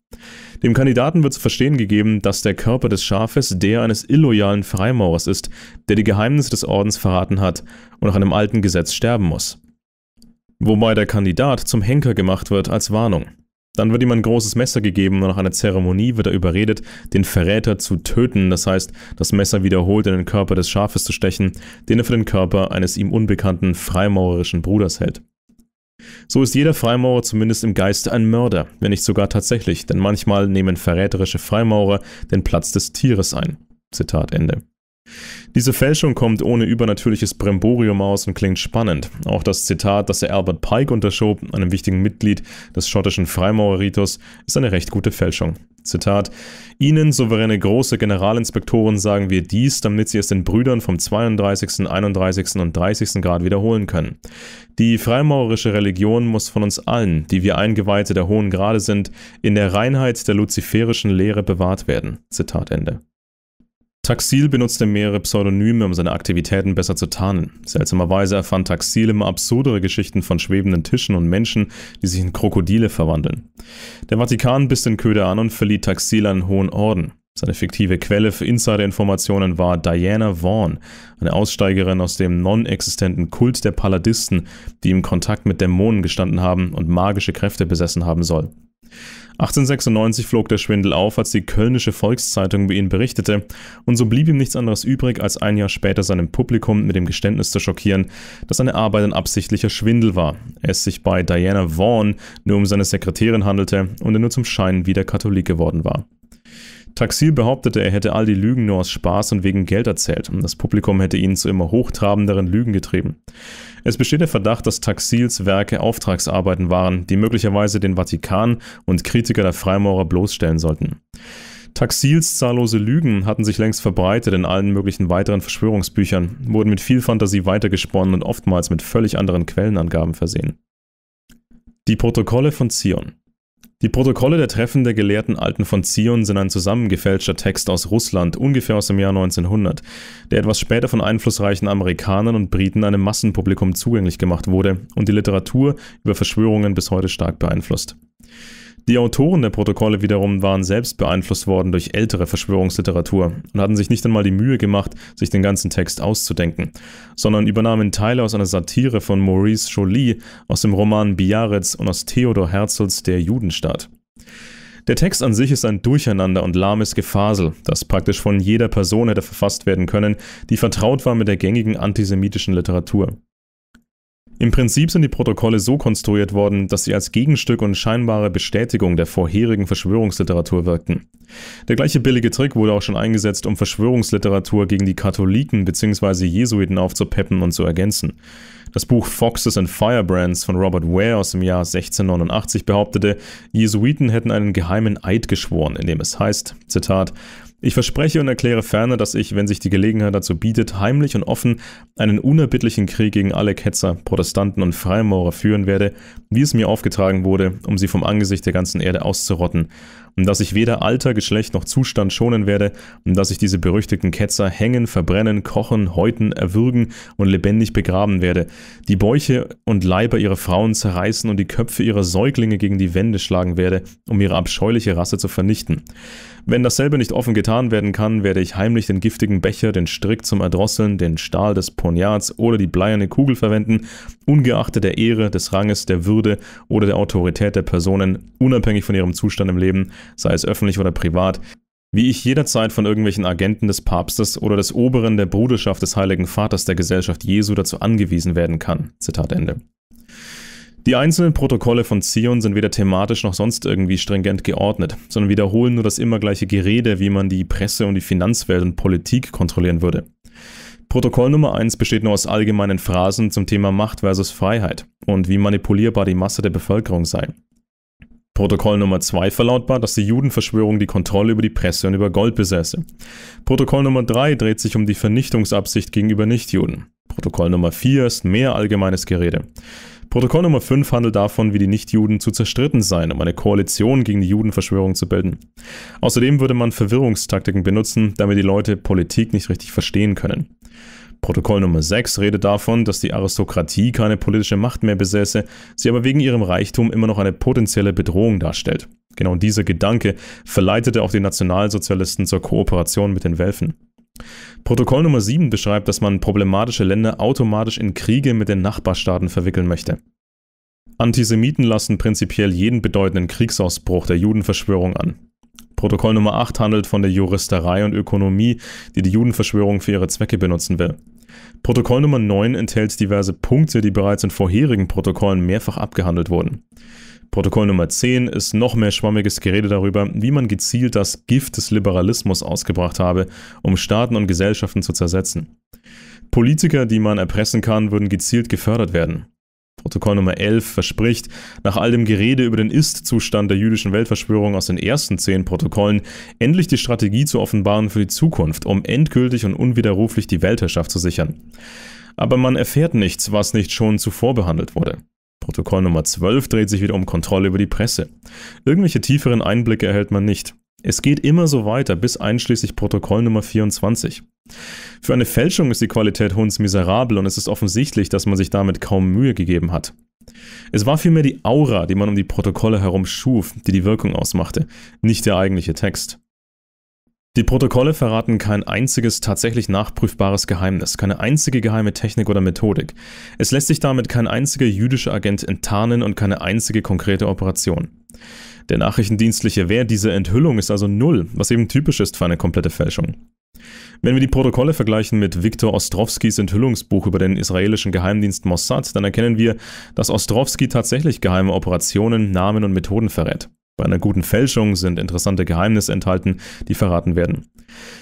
Dem Kandidaten wird zu verstehen gegeben, dass der Körper des Schafes der eines illoyalen Freimaurers ist, der die Geheimnisse des Ordens verraten hat und nach einem alten Gesetz sterben muss. Wobei der Kandidat zum Henker gemacht wird als Warnung. Dann wird ihm ein großes Messer gegeben und nach einer Zeremonie wird er überredet, den Verräter zu töten, das heißt, das Messer wiederholt in den Körper des Schafes zu stechen, den er für den Körper eines ihm unbekannten freimaurerischen Bruders hält. So ist jeder Freimaurer zumindest im Geiste ein Mörder, wenn nicht sogar tatsächlich, denn manchmal nehmen verräterische Freimaurer den Platz des Tieres ein. Zitat Ende. Diese Fälschung kommt ohne übernatürliches Bremborium aus und klingt spannend. Auch das Zitat, das er Albert Pike unterschob, einem wichtigen Mitglied des schottischen Freimaureritus, ist eine recht gute Fälschung. Zitat, Ihnen, souveräne große Generalinspektoren, sagen wir dies, damit Sie es den Brüdern vom 32., 31. und 30. Grad wiederholen können. Die freimaurerische Religion muss von uns allen, die wir Eingeweihte der hohen Grade sind, in der Reinheit der luziferischen Lehre bewahrt werden. Zitat Ende. Taxil benutzte mehrere Pseudonyme, um seine Aktivitäten besser zu tarnen. Seltsamerweise erfand Taxil immer absurdere Geschichten von schwebenden Tischen und Menschen, die sich in Krokodile verwandeln. Der Vatikan biss den Köder an und verlieh Taxil einen hohen Orden. Seine fiktive Quelle für Insiderinformationen war Diana Vaughan, eine Aussteigerin aus dem non-existenten Kult der Paladisten, die im Kontakt mit Dämonen gestanden haben und magische Kräfte besessen haben soll. 1896 flog der Schwindel auf, als die Kölnische Volkszeitung über ihn berichtete, und so blieb ihm nichts anderes übrig, als ein Jahr später seinem Publikum mit dem Geständnis zu schockieren, dass seine Arbeit ein absichtlicher Schwindel war, es sich bei Diana Vaughan nur um seine Sekretärin handelte und er nur zum Schein wieder Katholik geworden war. Taxil behauptete, er hätte all die Lügen nur aus Spaß und wegen Geld erzählt. und Das Publikum hätte ihn zu immer hochtrabenderen Lügen getrieben. Es besteht der Verdacht, dass Taxils Werke Auftragsarbeiten waren, die möglicherweise den Vatikan und Kritiker der Freimaurer bloßstellen sollten. Taxils zahllose Lügen hatten sich längst verbreitet in allen möglichen weiteren Verschwörungsbüchern, wurden mit viel Fantasie weitergesponnen und oftmals mit völlig anderen Quellenangaben versehen. Die Protokolle von Zion die Protokolle der Treffen der gelehrten Alten von Zion sind ein zusammengefälschter Text aus Russland, ungefähr aus dem Jahr 1900, der etwas später von einflussreichen Amerikanern und Briten einem Massenpublikum zugänglich gemacht wurde und die Literatur über Verschwörungen bis heute stark beeinflusst. Die Autoren der Protokolle wiederum waren selbst beeinflusst worden durch ältere Verschwörungsliteratur und hatten sich nicht einmal die Mühe gemacht, sich den ganzen Text auszudenken, sondern übernahmen Teile aus einer Satire von Maurice Jolie aus dem Roman Biarritz und aus Theodor Herzls Der Judenstaat. Der Text an sich ist ein Durcheinander und lahmes Gefasel, das praktisch von jeder Person hätte verfasst werden können, die vertraut war mit der gängigen antisemitischen Literatur. Im Prinzip sind die Protokolle so konstruiert worden, dass sie als Gegenstück und scheinbare Bestätigung der vorherigen Verschwörungsliteratur wirkten. Der gleiche billige Trick wurde auch schon eingesetzt, um Verschwörungsliteratur gegen die Katholiken bzw. Jesuiten aufzupeppen und zu ergänzen. Das Buch Foxes and Firebrands von Robert Ware aus dem Jahr 1689 behauptete, Jesuiten hätten einen geheimen Eid geschworen, in dem es heißt, Zitat, ich verspreche und erkläre ferner, dass ich, wenn sich die Gelegenheit dazu bietet, heimlich und offen einen unerbittlichen Krieg gegen alle Ketzer, Protestanten und Freimaurer führen werde, wie es mir aufgetragen wurde, um sie vom Angesicht der ganzen Erde auszurotten, und dass ich weder Alter, Geschlecht noch Zustand schonen werde, und dass ich diese berüchtigten Ketzer hängen, verbrennen, kochen, häuten, erwürgen und lebendig begraben werde, die Bäuche und Leiber ihrer Frauen zerreißen und die Köpfe ihrer Säuglinge gegen die Wände schlagen werde, um ihre abscheuliche Rasse zu vernichten. Wenn dasselbe nicht offen getan werden kann, werde ich heimlich den giftigen Becher, den Strick zum Erdrosseln, den Stahl des Poignards oder die bleierne Kugel verwenden, ungeachtet der Ehre, des Ranges, der Würde oder der Autorität der Personen, unabhängig von ihrem Zustand im Leben, sei es öffentlich oder privat, wie ich jederzeit von irgendwelchen Agenten des Papstes oder des Oberen der Bruderschaft des Heiligen Vaters der Gesellschaft Jesu dazu angewiesen werden kann. Zitat Ende. Die einzelnen Protokolle von Zion sind weder thematisch noch sonst irgendwie stringent geordnet, sondern wiederholen nur das immer gleiche Gerede, wie man die Presse und die Finanzwelt und Politik kontrollieren würde. Protokoll Nummer 1 besteht nur aus allgemeinen Phrasen zum Thema Macht versus Freiheit und wie manipulierbar die Masse der Bevölkerung sei. Protokoll Nummer 2 verlautbart, dass die Judenverschwörung die Kontrolle über die Presse und über Gold besäße. Protokoll Nummer 3 dreht sich um die Vernichtungsabsicht gegenüber Nichtjuden. Protokoll Nummer 4 ist mehr allgemeines Gerede. Protokoll Nummer 5 handelt davon, wie die Nichtjuden zu zerstritten seien, um eine Koalition gegen die Judenverschwörung zu bilden. Außerdem würde man Verwirrungstaktiken benutzen, damit die Leute Politik nicht richtig verstehen können. Protokoll Nummer 6 redet davon, dass die Aristokratie keine politische Macht mehr besäße, sie aber wegen ihrem Reichtum immer noch eine potenzielle Bedrohung darstellt. Genau dieser Gedanke verleitete auch die Nationalsozialisten zur Kooperation mit den Welfen. Protokoll Nummer 7 beschreibt, dass man problematische Länder automatisch in Kriege mit den Nachbarstaaten verwickeln möchte. Antisemiten lassen prinzipiell jeden bedeutenden Kriegsausbruch der Judenverschwörung an. Protokoll Nummer 8 handelt von der Juristerei und Ökonomie, die die Judenverschwörung für ihre Zwecke benutzen will. Protokoll Nummer 9 enthält diverse Punkte, die bereits in vorherigen Protokollen mehrfach abgehandelt wurden. Protokoll Nummer 10 ist noch mehr schwammiges Gerede darüber, wie man gezielt das Gift des Liberalismus ausgebracht habe, um Staaten und Gesellschaften zu zersetzen. Politiker, die man erpressen kann, würden gezielt gefördert werden. Protokoll Nummer 11 verspricht, nach all dem Gerede über den Ist-Zustand der jüdischen Weltverschwörung aus den ersten zehn Protokollen, endlich die Strategie zu offenbaren für die Zukunft, um endgültig und unwiderruflich die Weltherrschaft zu sichern. Aber man erfährt nichts, was nicht schon zuvor behandelt wurde. Protokoll Nummer 12 dreht sich wieder um Kontrolle über die Presse. Irgendwelche tieferen Einblicke erhält man nicht. Es geht immer so weiter bis einschließlich Protokoll Nummer 24. Für eine Fälschung ist die Qualität Hunds miserabel und es ist offensichtlich, dass man sich damit kaum Mühe gegeben hat. Es war vielmehr die Aura, die man um die Protokolle herum schuf, die die Wirkung ausmachte, nicht der eigentliche Text. Die Protokolle verraten kein einziges tatsächlich nachprüfbares Geheimnis, keine einzige geheime Technik oder Methodik. Es lässt sich damit kein einziger jüdischer Agent enttarnen und keine einzige konkrete Operation. Der nachrichtendienstliche Wert dieser Enthüllung ist also null, was eben typisch ist für eine komplette Fälschung. Wenn wir die Protokolle vergleichen mit Viktor Ostrowskis Enthüllungsbuch über den israelischen Geheimdienst Mossad, dann erkennen wir, dass Ostrowski tatsächlich geheime Operationen, Namen und Methoden verrät. Bei einer guten Fälschung sind interessante Geheimnisse enthalten, die verraten werden.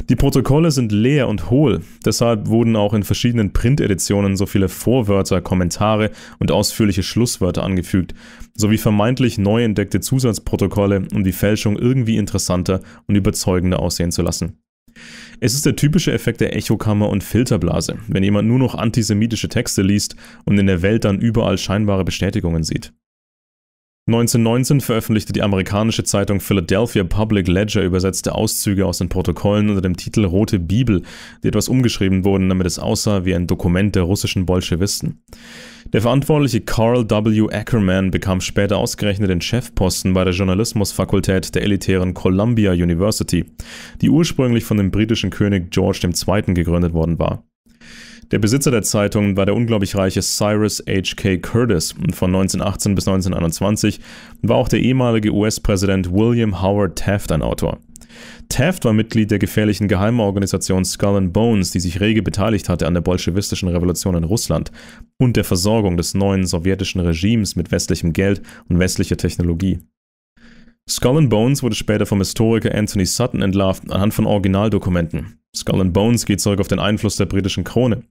Die Protokolle sind leer und hohl, deshalb wurden auch in verschiedenen Printeditionen so viele Vorwörter, Kommentare und ausführliche Schlusswörter angefügt, sowie vermeintlich neu entdeckte Zusatzprotokolle, um die Fälschung irgendwie interessanter und überzeugender aussehen zu lassen. Es ist der typische Effekt der Echokammer und Filterblase, wenn jemand nur noch antisemitische Texte liest und in der Welt dann überall scheinbare Bestätigungen sieht. 1919 veröffentlichte die amerikanische Zeitung Philadelphia Public Ledger übersetzte Auszüge aus den Protokollen unter dem Titel Rote Bibel, die etwas umgeschrieben wurden, damit es aussah wie ein Dokument der russischen Bolschewisten. Der verantwortliche Carl W. Ackerman bekam später ausgerechnet den Chefposten bei der Journalismusfakultät der elitären Columbia University, die ursprünglich von dem britischen König George II. gegründet worden war. Der Besitzer der Zeitung war der unglaublich reiche Cyrus H.K. Curtis von 1918 bis 1921 war auch der ehemalige US-Präsident William Howard Taft ein Autor. Taft war Mitglied der gefährlichen Geheimorganisation Skull and Bones, die sich rege beteiligt hatte an der bolschewistischen Revolution in Russland und der Versorgung des neuen sowjetischen Regimes mit westlichem Geld und westlicher Technologie. Skull and Bones wurde später vom Historiker Anthony Sutton entlarvt anhand von Originaldokumenten. Skull and Bones geht zurück auf den Einfluss der britischen Krone.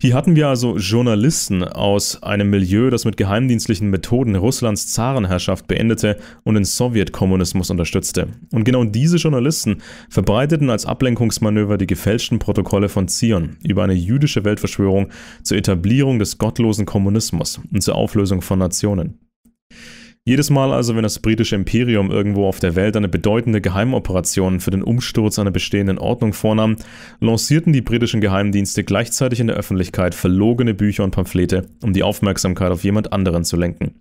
Hier hatten wir also Journalisten aus einem Milieu, das mit geheimdienstlichen Methoden Russlands Zarenherrschaft beendete und den Sowjetkommunismus unterstützte. Und genau diese Journalisten verbreiteten als Ablenkungsmanöver die gefälschten Protokolle von Zion über eine jüdische Weltverschwörung zur Etablierung des gottlosen Kommunismus und zur Auflösung von Nationen. Jedes Mal also, wenn das britische Imperium irgendwo auf der Welt eine bedeutende Geheimoperation für den Umsturz einer bestehenden Ordnung vornahm, lancierten die britischen Geheimdienste gleichzeitig in der Öffentlichkeit verlogene Bücher und Pamphlete, um die Aufmerksamkeit auf jemand anderen zu lenken.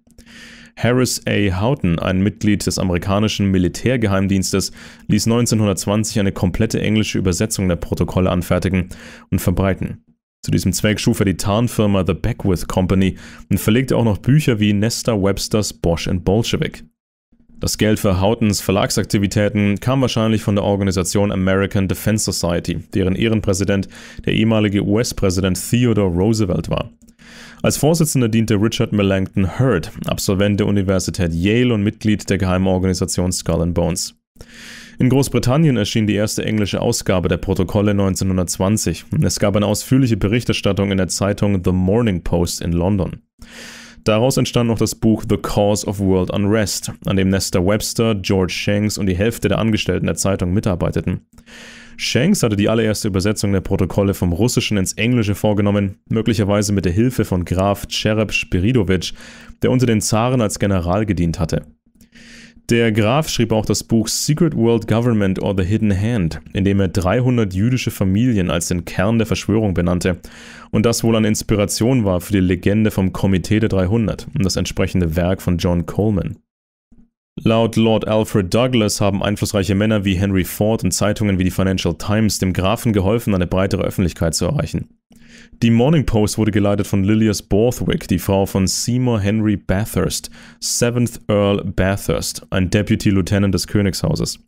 Harris A. Houghton, ein Mitglied des amerikanischen Militärgeheimdienstes, ließ 1920 eine komplette englische Übersetzung der Protokolle anfertigen und verbreiten. Zu diesem Zweck schuf er die Tarnfirma The Beckwith Company und verlegte auch noch Bücher wie Nesta Websters Bosch and Bolshevik. Das Geld für Houghtons Verlagsaktivitäten kam wahrscheinlich von der Organisation American Defense Society, deren Ehrenpräsident der ehemalige US-Präsident Theodore Roosevelt war. Als Vorsitzender diente Richard Melanchthon Hurd, Absolvent der Universität Yale und Mitglied der geheimen Organisation Skull and Bones. In Großbritannien erschien die erste englische Ausgabe der Protokolle 1920. Es gab eine ausführliche Berichterstattung in der Zeitung The Morning Post in London. Daraus entstand noch das Buch The Cause of World Unrest, an dem Nestor Webster, George Shanks und die Hälfte der Angestellten der Zeitung mitarbeiteten. Shanks hatte die allererste Übersetzung der Protokolle vom Russischen ins Englische vorgenommen, möglicherweise mit der Hilfe von Graf Chereb Spiridowitsch, der unter den Zaren als General gedient hatte. Der Graf schrieb auch das Buch Secret World Government or the Hidden Hand, in dem er 300 jüdische Familien als den Kern der Verschwörung benannte und das wohl eine Inspiration war für die Legende vom Komitee der 300 und das entsprechende Werk von John Coleman. Laut Lord Alfred Douglas haben einflussreiche Männer wie Henry Ford und Zeitungen wie die Financial Times dem Grafen geholfen, eine breitere Öffentlichkeit zu erreichen. Die Morning Post wurde geleitet von Lilias Borthwick, die Frau von Seymour Henry Bathurst, 7th Earl Bathurst, ein Deputy Lieutenant des Königshauses.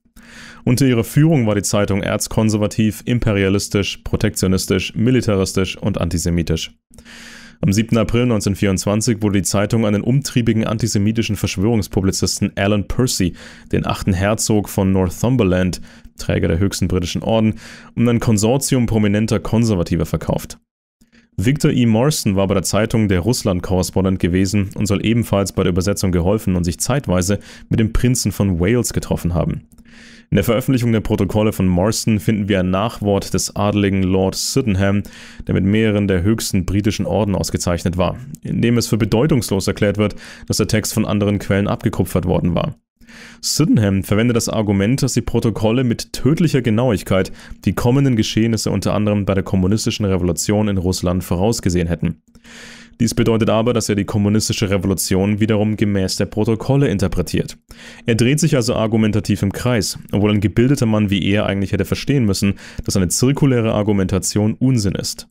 Unter ihrer Führung war die Zeitung erzkonservativ, imperialistisch, protektionistisch, militaristisch und antisemitisch. Am 7. April 1924 wurde die Zeitung an den umtriebigen antisemitischen Verschwörungspublizisten Alan Percy, den achten Herzog von Northumberland, Träger der höchsten britischen Orden, und ein Konsortium prominenter Konservativer verkauft. Victor E. Morrison war bei der Zeitung der Russland-Korrespondent gewesen und soll ebenfalls bei der Übersetzung geholfen und sich zeitweise mit dem Prinzen von Wales getroffen haben. In der Veröffentlichung der Protokolle von Morrison finden wir ein Nachwort des adeligen Lord Sydenham, der mit mehreren der höchsten britischen Orden ausgezeichnet war, in dem es für bedeutungslos erklärt wird, dass der Text von anderen Quellen abgekupfert worden war. Sydenham verwendet das Argument, dass die Protokolle mit tödlicher Genauigkeit die kommenden Geschehnisse unter anderem bei der kommunistischen Revolution in Russland vorausgesehen hätten. Dies bedeutet aber, dass er die kommunistische Revolution wiederum gemäß der Protokolle interpretiert. Er dreht sich also argumentativ im Kreis, obwohl ein gebildeter Mann wie er eigentlich hätte verstehen müssen, dass eine zirkuläre Argumentation Unsinn ist.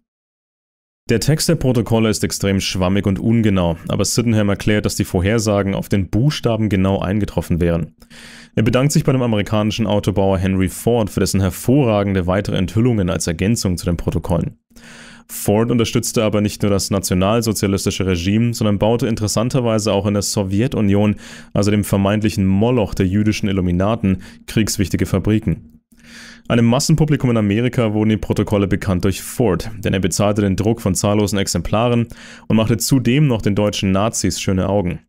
Der Text der Protokolle ist extrem schwammig und ungenau, aber Sydenham erklärt, dass die Vorhersagen auf den Buchstaben genau eingetroffen wären. Er bedankt sich bei dem amerikanischen Autobauer Henry Ford für dessen hervorragende weitere Enthüllungen als Ergänzung zu den Protokollen. Ford unterstützte aber nicht nur das nationalsozialistische Regime, sondern baute interessanterweise auch in der Sowjetunion, also dem vermeintlichen Moloch der jüdischen Illuminaten, kriegswichtige Fabriken. Einem Massenpublikum in Amerika wurden die Protokolle bekannt durch Ford, denn er bezahlte den Druck von zahllosen Exemplaren und machte zudem noch den deutschen Nazis schöne Augen.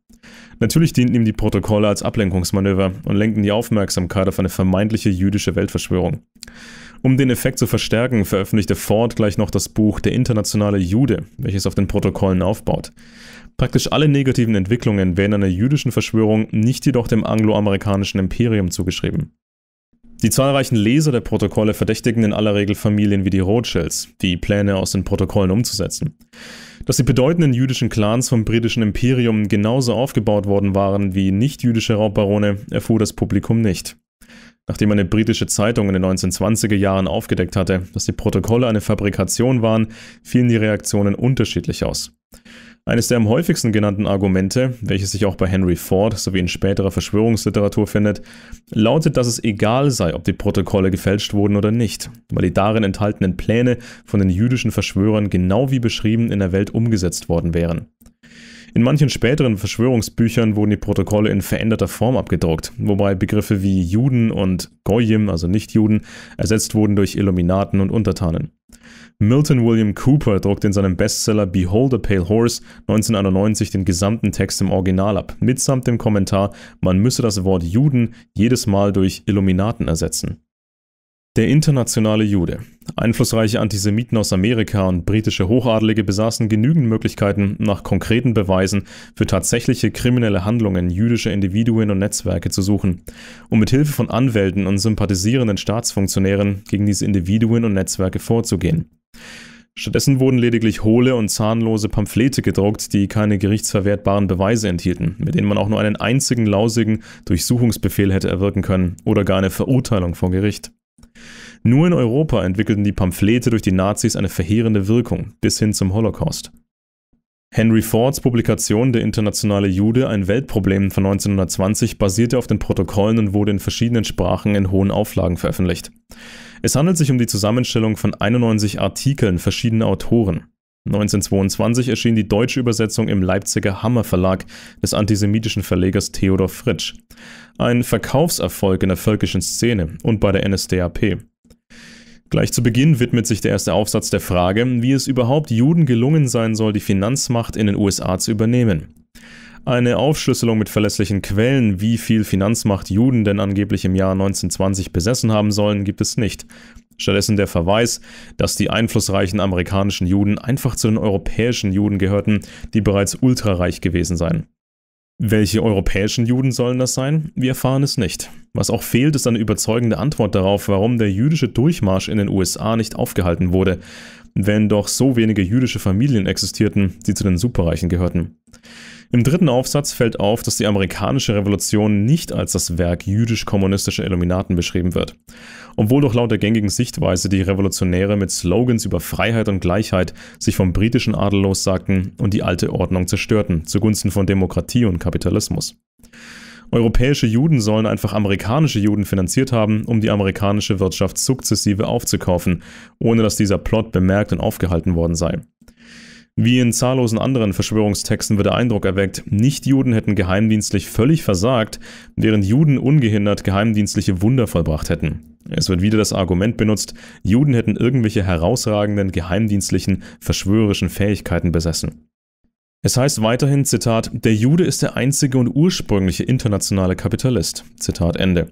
Natürlich dienten ihm die Protokolle als Ablenkungsmanöver und lenkten die Aufmerksamkeit auf eine vermeintliche jüdische Weltverschwörung. Um den Effekt zu verstärken, veröffentlichte Ford gleich noch das Buch Der internationale Jude, welches auf den Protokollen aufbaut. Praktisch alle negativen Entwicklungen werden einer jüdischen Verschwörung, nicht jedoch dem angloamerikanischen Imperium zugeschrieben. Die zahlreichen Leser der Protokolle verdächtigen in aller Regel Familien wie die Rothschilds, die Pläne aus den Protokollen umzusetzen. Dass die bedeutenden jüdischen Clans vom britischen Imperium genauso aufgebaut worden waren wie nichtjüdische Raubbarone, erfuhr das Publikum nicht. Nachdem eine britische Zeitung in den 1920er Jahren aufgedeckt hatte, dass die Protokolle eine Fabrikation waren, fielen die Reaktionen unterschiedlich aus. Eines der am häufigsten genannten Argumente, welches sich auch bei Henry Ford sowie in späterer Verschwörungsliteratur findet, lautet, dass es egal sei, ob die Protokolle gefälscht wurden oder nicht, weil die darin enthaltenen Pläne von den jüdischen Verschwörern genau wie beschrieben in der Welt umgesetzt worden wären. In manchen späteren Verschwörungsbüchern wurden die Protokolle in veränderter Form abgedruckt, wobei Begriffe wie Juden und Goyim, also Nichtjuden, ersetzt wurden durch Illuminaten und Untertanen. Milton William Cooper druckte in seinem Bestseller Behold a Pale Horse 1991 den gesamten Text im Original ab, mitsamt dem Kommentar, man müsse das Wort Juden jedes Mal durch Illuminaten ersetzen. Der internationale Jude. Einflussreiche Antisemiten aus Amerika und britische Hochadlige besaßen genügend Möglichkeiten, nach konkreten Beweisen für tatsächliche kriminelle Handlungen jüdischer Individuen und Netzwerke zu suchen, um mit Hilfe von Anwälten und sympathisierenden Staatsfunktionären gegen diese Individuen und Netzwerke vorzugehen. Stattdessen wurden lediglich hohle und zahnlose Pamphlete gedruckt, die keine gerichtsverwertbaren Beweise enthielten, mit denen man auch nur einen einzigen lausigen Durchsuchungsbefehl hätte erwirken können oder gar eine Verurteilung vor Gericht. Nur in Europa entwickelten die Pamphlete durch die Nazis eine verheerende Wirkung, bis hin zum Holocaust. Henry Fords Publikation Der internationale Jude, ein Weltproblem von 1920 basierte auf den Protokollen und wurde in verschiedenen Sprachen in hohen Auflagen veröffentlicht. Es handelt sich um die Zusammenstellung von 91 Artikeln verschiedener Autoren. 1922 erschien die deutsche Übersetzung im Leipziger Hammer Verlag des antisemitischen Verlegers Theodor Fritsch. Ein Verkaufserfolg in der völkischen Szene und bei der NSDAP. Gleich zu Beginn widmet sich der erste Aufsatz der Frage, wie es überhaupt Juden gelungen sein soll, die Finanzmacht in den USA zu übernehmen. Eine Aufschlüsselung mit verlässlichen Quellen, wie viel Finanzmacht Juden denn angeblich im Jahr 1920 besessen haben sollen, gibt es nicht. Stattdessen der Verweis, dass die einflussreichen amerikanischen Juden einfach zu den europäischen Juden gehörten, die bereits ultrareich gewesen seien. Welche europäischen Juden sollen das sein? Wir erfahren es nicht. Was auch fehlt, ist eine überzeugende Antwort darauf, warum der jüdische Durchmarsch in den USA nicht aufgehalten wurde, wenn doch so wenige jüdische Familien existierten, die zu den Superreichen gehörten. Im dritten Aufsatz fällt auf, dass die amerikanische Revolution nicht als das Werk jüdisch-kommunistischer Illuminaten beschrieben wird. Obwohl doch laut der gängigen Sichtweise die Revolutionäre mit Slogans über Freiheit und Gleichheit sich vom britischen Adel lossagten und die alte Ordnung zerstörten, zugunsten von Demokratie und Kapitalismus. Europäische Juden sollen einfach amerikanische Juden finanziert haben, um die amerikanische Wirtschaft sukzessive aufzukaufen, ohne dass dieser Plot bemerkt und aufgehalten worden sei. Wie in zahllosen anderen Verschwörungstexten wird der Eindruck erweckt, Nichtjuden hätten geheimdienstlich völlig versagt, während Juden ungehindert geheimdienstliche Wunder vollbracht hätten. Es wird wieder das Argument benutzt, Juden hätten irgendwelche herausragenden geheimdienstlichen, verschwörerischen Fähigkeiten besessen. Es heißt weiterhin, Zitat, der Jude ist der einzige und ursprüngliche internationale Kapitalist. Zitat Ende.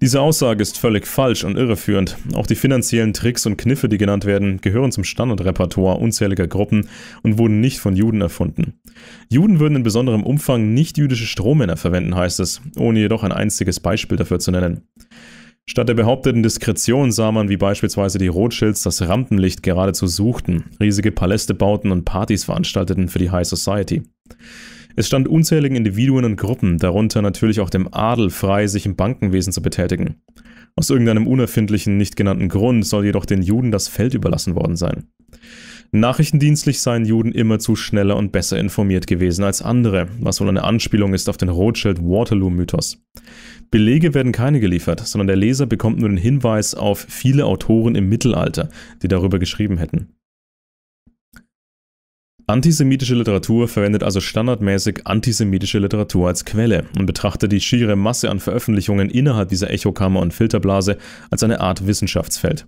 Diese Aussage ist völlig falsch und irreführend. Auch die finanziellen Tricks und Kniffe, die genannt werden, gehören zum Standardrepertoire unzähliger Gruppen und wurden nicht von Juden erfunden. Juden würden in besonderem Umfang nicht jüdische Strohmänner verwenden, heißt es, ohne jedoch ein einziges Beispiel dafür zu nennen. Statt der behaupteten Diskretion sah man, wie beispielsweise die Rothschilds das Rampenlicht geradezu suchten, riesige Paläste bauten und Partys veranstalteten für die High Society. Es stand unzähligen Individuen und Gruppen, darunter natürlich auch dem Adel frei, sich im Bankenwesen zu betätigen. Aus irgendeinem unerfindlichen, nicht genannten Grund soll jedoch den Juden das Feld überlassen worden sein. Nachrichtendienstlich seien Juden immerzu schneller und besser informiert gewesen als andere, was wohl eine Anspielung ist auf den Rothschild-Waterloo-Mythos. Belege werden keine geliefert, sondern der Leser bekommt nur den Hinweis auf viele Autoren im Mittelalter, die darüber geschrieben hätten. Antisemitische Literatur verwendet also standardmäßig antisemitische Literatur als Quelle und betrachtet die schiere Masse an Veröffentlichungen innerhalb dieser Echokammer und Filterblase als eine Art Wissenschaftsfeld.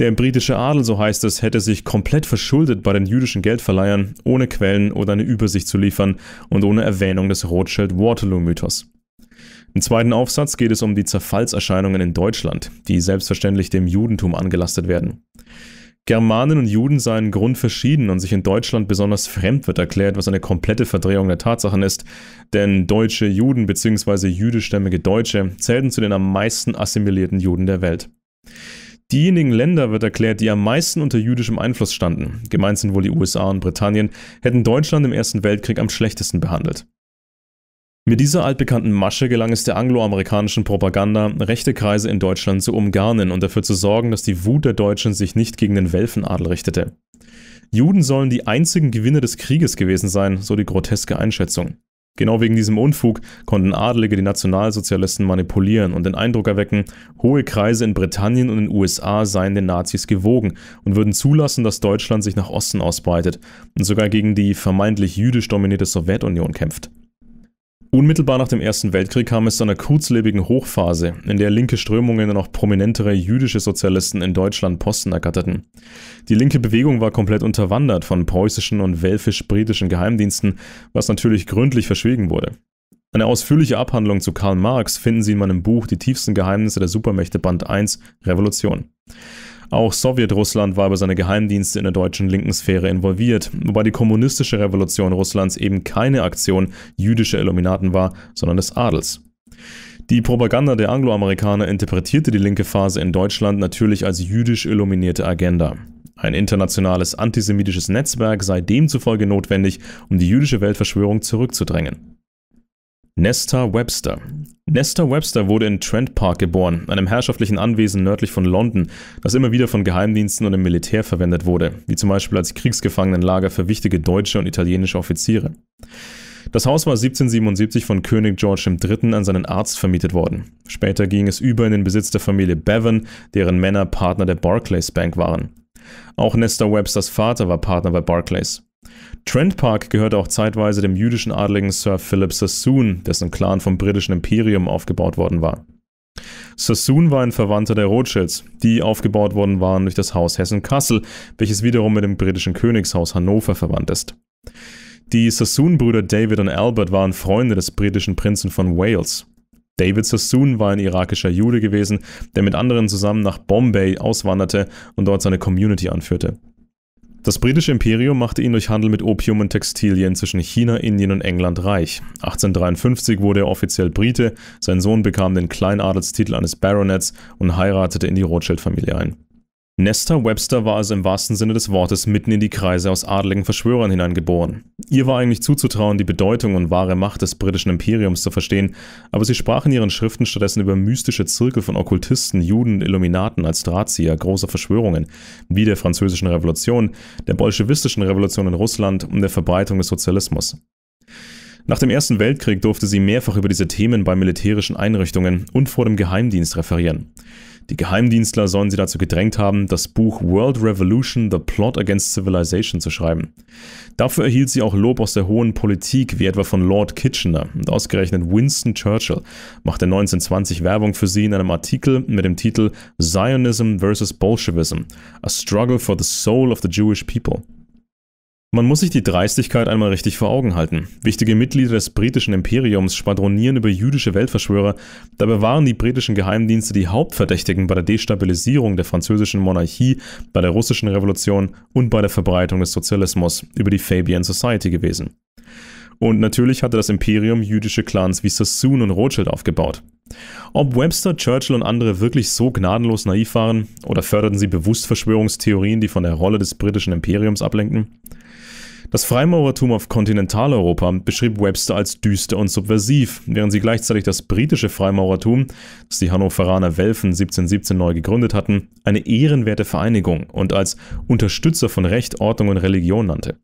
Der britische Adel, so heißt es, hätte sich komplett verschuldet bei den jüdischen Geldverleihern, ohne Quellen oder eine Übersicht zu liefern und ohne Erwähnung des Rothschild-Waterloo-Mythos. Im zweiten Aufsatz geht es um die Zerfallserscheinungen in Deutschland, die selbstverständlich dem Judentum angelastet werden. Germanen und Juden seien grundverschieden und sich in Deutschland besonders fremd wird erklärt, was eine komplette Verdrehung der Tatsachen ist, denn deutsche Juden bzw. jüdischstämmige Deutsche zählten zu den am meisten assimilierten Juden der Welt diejenigen Länder wird erklärt, die am meisten unter jüdischem Einfluss standen, gemeint sind wohl die USA und Britannien, hätten Deutschland im Ersten Weltkrieg am schlechtesten behandelt. Mit dieser altbekannten Masche gelang es der angloamerikanischen Propaganda, rechte Kreise in Deutschland zu umgarnen und dafür zu sorgen, dass die Wut der Deutschen sich nicht gegen den Welfenadel richtete. Juden sollen die einzigen Gewinner des Krieges gewesen sein, so die groteske Einschätzung. Genau wegen diesem Unfug konnten Adelige die Nationalsozialisten manipulieren und den Eindruck erwecken, hohe Kreise in Britannien und den USA seien den Nazis gewogen und würden zulassen, dass Deutschland sich nach Osten ausbreitet und sogar gegen die vermeintlich jüdisch dominierte Sowjetunion kämpft. Unmittelbar nach dem Ersten Weltkrieg kam es zu einer kurzlebigen Hochphase, in der linke Strömungen und auch prominentere jüdische Sozialisten in Deutschland Posten ergatterten. Die linke Bewegung war komplett unterwandert von preußischen und welfisch-britischen Geheimdiensten, was natürlich gründlich verschwiegen wurde. Eine ausführliche Abhandlung zu Karl Marx finden Sie in meinem Buch Die tiefsten Geheimnisse der Supermächte Band 1 Revolution. Auch Sowjetrussland war über seine Geheimdienste in der deutschen linken Sphäre involviert, wobei die kommunistische Revolution Russlands eben keine Aktion jüdischer Illuminaten war, sondern des Adels. Die Propaganda der Angloamerikaner interpretierte die linke Phase in Deutschland natürlich als jüdisch illuminierte Agenda. Ein internationales antisemitisches Netzwerk sei demzufolge notwendig, um die jüdische Weltverschwörung zurückzudrängen. Nesta Webster, Nestor Webster wurde in Trent Park geboren, einem herrschaftlichen Anwesen nördlich von London, das immer wieder von Geheimdiensten und dem Militär verwendet wurde, wie zum Beispiel als Kriegsgefangenenlager für wichtige deutsche und italienische Offiziere. Das Haus war 1777 von König George III. an seinen Arzt vermietet worden. Später ging es über in den Besitz der Familie Bevan, deren Männer Partner der Barclays Bank waren. Auch Nestor Websters Vater war Partner bei Barclays. Trent Park gehörte auch zeitweise dem jüdischen Adligen Sir Philip Sassoon, dessen Clan vom britischen Imperium aufgebaut worden war. Sassoon war ein Verwandter der Rothschilds, die aufgebaut worden waren durch das Haus Hessen-Kassel, welches wiederum mit dem britischen Königshaus Hannover verwandt ist. Die Sassoon-Brüder David und Albert waren Freunde des britischen Prinzen von Wales. David Sassoon war ein irakischer Jude gewesen, der mit anderen zusammen nach Bombay auswanderte und dort seine Community anführte. Das britische Imperium machte ihn durch Handel mit Opium und Textilien zwischen China, Indien und England reich. 1853 wurde er offiziell Brite, sein Sohn bekam den Kleinadelstitel eines Baronets und heiratete in die Rothschild-Familie ein. Nesta Webster war also im wahrsten Sinne des Wortes mitten in die Kreise aus adligen Verschwörern hineingeboren. Ihr war eigentlich zuzutrauen, die Bedeutung und wahre Macht des britischen Imperiums zu verstehen, aber sie sprach in ihren Schriften stattdessen über mystische Zirkel von Okkultisten, Juden und Illuminaten als Drahtzieher großer Verschwörungen, wie der Französischen Revolution, der bolschewistischen Revolution in Russland und der Verbreitung des Sozialismus. Nach dem Ersten Weltkrieg durfte sie mehrfach über diese Themen bei militärischen Einrichtungen und vor dem Geheimdienst referieren. Die Geheimdienstler sollen sie dazu gedrängt haben, das Buch World Revolution The Plot Against Civilization zu schreiben. Dafür erhielt sie auch Lob aus der hohen Politik, wie etwa von Lord Kitchener und ausgerechnet Winston Churchill machte 1920 Werbung für sie in einem Artikel mit dem Titel Zionism vs. Bolshevism – A Struggle for the Soul of the Jewish People. Man muss sich die Dreistigkeit einmal richtig vor Augen halten. Wichtige Mitglieder des britischen Imperiums schwadronieren über jüdische Weltverschwörer, dabei waren die britischen Geheimdienste die Hauptverdächtigen bei der Destabilisierung der französischen Monarchie, bei der russischen Revolution und bei der Verbreitung des Sozialismus über die Fabian Society gewesen. Und natürlich hatte das Imperium jüdische Clans wie Sassoon und Rothschild aufgebaut. Ob Webster, Churchill und andere wirklich so gnadenlos naiv waren, oder förderten sie bewusst Verschwörungstheorien, die von der Rolle des britischen Imperiums ablenkten? Das Freimaurertum auf Kontinentaleuropa beschrieb Webster als düster und subversiv, während sie gleichzeitig das britische Freimaurertum, das die Hannoveraner Welfen 1717 neu gegründet hatten, eine ehrenwerte Vereinigung und als Unterstützer von Recht, Ordnung und Religion nannte.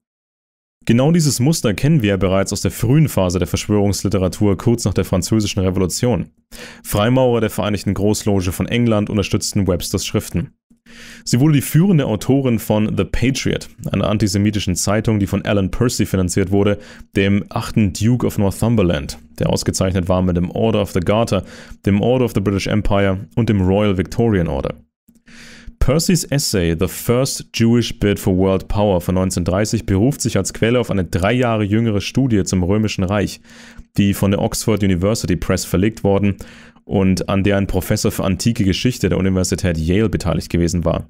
Genau dieses Muster kennen wir ja bereits aus der frühen Phase der Verschwörungsliteratur kurz nach der Französischen Revolution. Freimaurer der Vereinigten Großloge von England unterstützten Websters Schriften. Sie wurde die führende Autorin von The Patriot, einer antisemitischen Zeitung, die von Alan Percy finanziert wurde, dem achten Duke of Northumberland, der ausgezeichnet war mit dem Order of the Garter, dem Order of the British Empire und dem Royal Victorian Order. Percys Essay The First Jewish Bid for World Power von 1930 beruft sich als Quelle auf eine drei Jahre jüngere Studie zum Römischen Reich, die von der Oxford University Press verlegt worden und an der ein Professor für antike Geschichte der Universität Yale beteiligt gewesen war.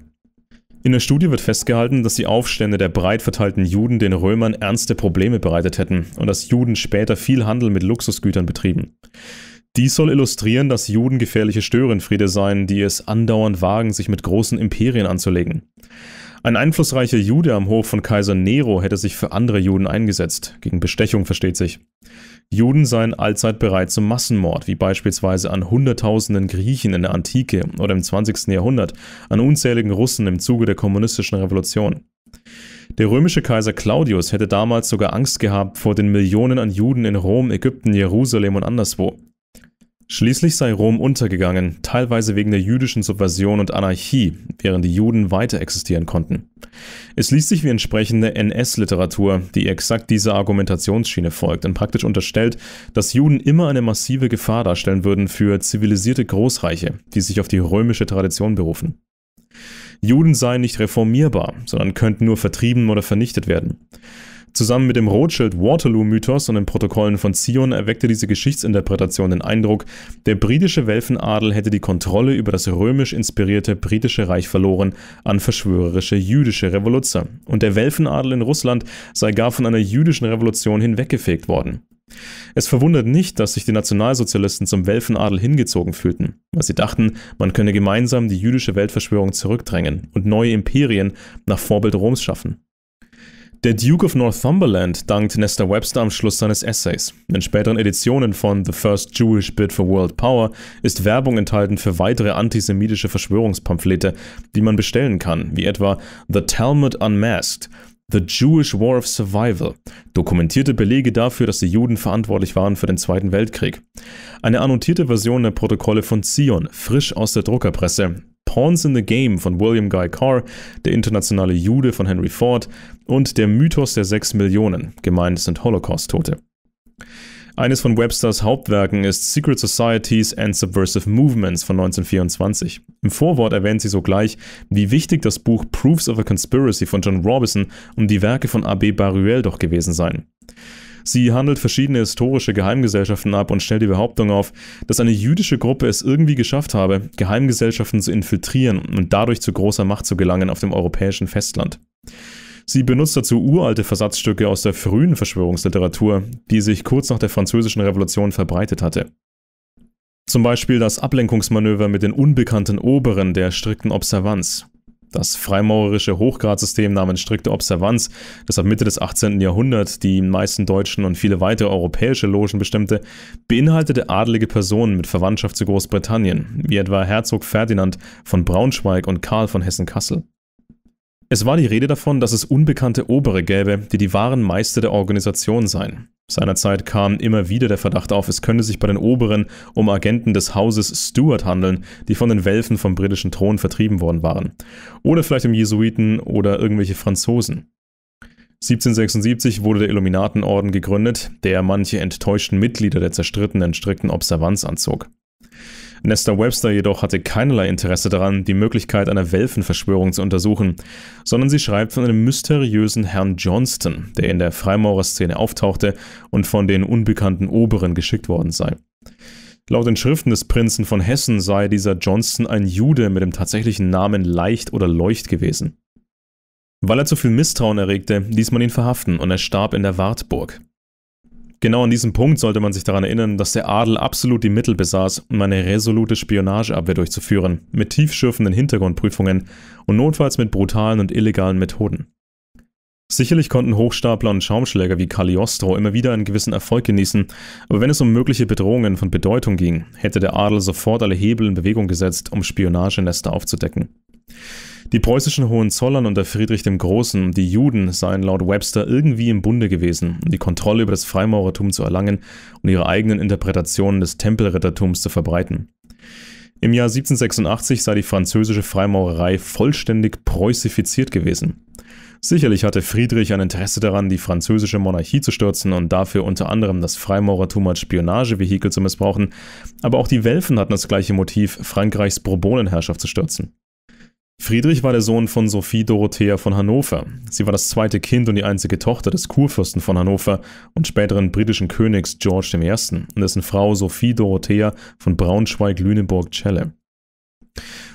In der Studie wird festgehalten, dass die Aufstände der breit verteilten Juden den Römern ernste Probleme bereitet hätten und dass Juden später viel Handel mit Luxusgütern betrieben. Dies soll illustrieren, dass Juden gefährliche Störenfriede seien, die es andauernd wagen, sich mit großen Imperien anzulegen. Ein einflussreicher Jude am Hof von Kaiser Nero hätte sich für andere Juden eingesetzt, gegen Bestechung versteht sich. Juden seien allzeit bereit zum Massenmord, wie beispielsweise an Hunderttausenden Griechen in der Antike oder im 20. Jahrhundert, an unzähligen Russen im Zuge der kommunistischen Revolution. Der römische Kaiser Claudius hätte damals sogar Angst gehabt vor den Millionen an Juden in Rom, Ägypten, Jerusalem und anderswo. Schließlich sei Rom untergegangen, teilweise wegen der jüdischen Subversion und Anarchie, während die Juden weiter existieren konnten. Es liest sich wie entsprechende NS-Literatur, die exakt dieser Argumentationsschiene folgt und praktisch unterstellt, dass Juden immer eine massive Gefahr darstellen würden für zivilisierte Großreiche, die sich auf die römische Tradition berufen. Juden seien nicht reformierbar, sondern könnten nur vertrieben oder vernichtet werden. Zusammen mit dem Rothschild-Waterloo-Mythos und den Protokollen von Zion erweckte diese Geschichtsinterpretation den Eindruck, der britische Welfenadel hätte die Kontrolle über das römisch inspirierte britische Reich verloren an verschwörerische jüdische Revoluzzer. Und der Welfenadel in Russland sei gar von einer jüdischen Revolution hinweggefegt worden. Es verwundert nicht, dass sich die Nationalsozialisten zum Welfenadel hingezogen fühlten, weil sie dachten, man könne gemeinsam die jüdische Weltverschwörung zurückdrängen und neue Imperien nach Vorbild Roms schaffen. Der Duke of Northumberland dankt Nestor Webster am Schluss seines Essays. In späteren Editionen von The First Jewish Bid for World Power ist Werbung enthalten für weitere antisemitische Verschwörungspamphlete, die man bestellen kann, wie etwa The Talmud Unmasked, The Jewish War of Survival, dokumentierte Belege dafür, dass die Juden verantwortlich waren für den Zweiten Weltkrieg. Eine annotierte Version der Protokolle von Zion, frisch aus der Druckerpresse, Pawns in the Game von William Guy Carr, Der internationale Jude von Henry Ford und Der Mythos der sechs Millionen, gemeint sind Holocaust-Tote. Eines von Websters Hauptwerken ist Secret Societies and Subversive Movements von 1924. Im Vorwort erwähnt sie sogleich, wie wichtig das Buch Proofs of a Conspiracy von John Robison um die Werke von A.B. Baruel doch gewesen seien. Sie handelt verschiedene historische Geheimgesellschaften ab und stellt die Behauptung auf, dass eine jüdische Gruppe es irgendwie geschafft habe, Geheimgesellschaften zu infiltrieren und dadurch zu großer Macht zu gelangen auf dem europäischen Festland. Sie benutzt dazu uralte Versatzstücke aus der frühen Verschwörungsliteratur, die sich kurz nach der Französischen Revolution verbreitet hatte. Zum Beispiel das Ablenkungsmanöver mit den unbekannten Oberen der strikten Observanz, das freimaurerische Hochgradsystem nahm in strikter Observanz, das ab Mitte des 18. Jahrhunderts die meisten deutschen und viele weitere europäische Logen bestimmte, beinhaltete adelige Personen mit Verwandtschaft zu Großbritannien, wie etwa Herzog Ferdinand von Braunschweig und Karl von Hessen-Kassel. Es war die Rede davon, dass es unbekannte Obere gäbe, die die wahren Meister der Organisation seien. Seinerzeit kam immer wieder der Verdacht auf, es könne sich bei den Oberen um Agenten des Hauses Stuart handeln, die von den Welfen vom britischen Thron vertrieben worden waren. Oder vielleicht um Jesuiten oder irgendwelche Franzosen. 1776 wurde der Illuminatenorden gegründet, der manche enttäuschten Mitglieder der zerstrittenen strikten Observanz anzog. Nesta Webster jedoch hatte keinerlei Interesse daran, die Möglichkeit einer Welfenverschwörung zu untersuchen, sondern sie schreibt von einem mysteriösen Herrn Johnston, der in der Freimaurerszene auftauchte und von den unbekannten Oberen geschickt worden sei. Laut den Schriften des Prinzen von Hessen sei dieser Johnston ein Jude mit dem tatsächlichen Namen Leicht oder Leucht gewesen. Weil er zu viel Misstrauen erregte, ließ man ihn verhaften und er starb in der Wartburg. Genau an diesem Punkt sollte man sich daran erinnern, dass der Adel absolut die Mittel besaß, um eine resolute Spionageabwehr durchzuführen, mit tiefschürfenden Hintergrundprüfungen und notfalls mit brutalen und illegalen Methoden. Sicherlich konnten Hochstapler und Schaumschläger wie Cagliostro immer wieder einen gewissen Erfolg genießen, aber wenn es um mögliche Bedrohungen von Bedeutung ging, hätte der Adel sofort alle Hebel in Bewegung gesetzt, um Spionagenester aufzudecken. Die preußischen Hohenzollern unter Friedrich dem Großen und die Juden seien laut Webster irgendwie im Bunde gewesen, um die Kontrolle über das Freimaurertum zu erlangen und ihre eigenen Interpretationen des Tempelrittertums zu verbreiten. Im Jahr 1786 sei die französische Freimaurerei vollständig preußifiziert gewesen. Sicherlich hatte Friedrich ein Interesse daran, die französische Monarchie zu stürzen und dafür unter anderem das Freimaurertum als Spionagevehikel zu missbrauchen, aber auch die Welfen hatten das gleiche Motiv, Frankreichs Bourbonenherrschaft zu stürzen. Friedrich war der Sohn von Sophie Dorothea von Hannover. Sie war das zweite Kind und die einzige Tochter des Kurfürsten von Hannover und späteren britischen Königs George I. und dessen Frau Sophie Dorothea von Braunschweig-Lüneburg-Celle.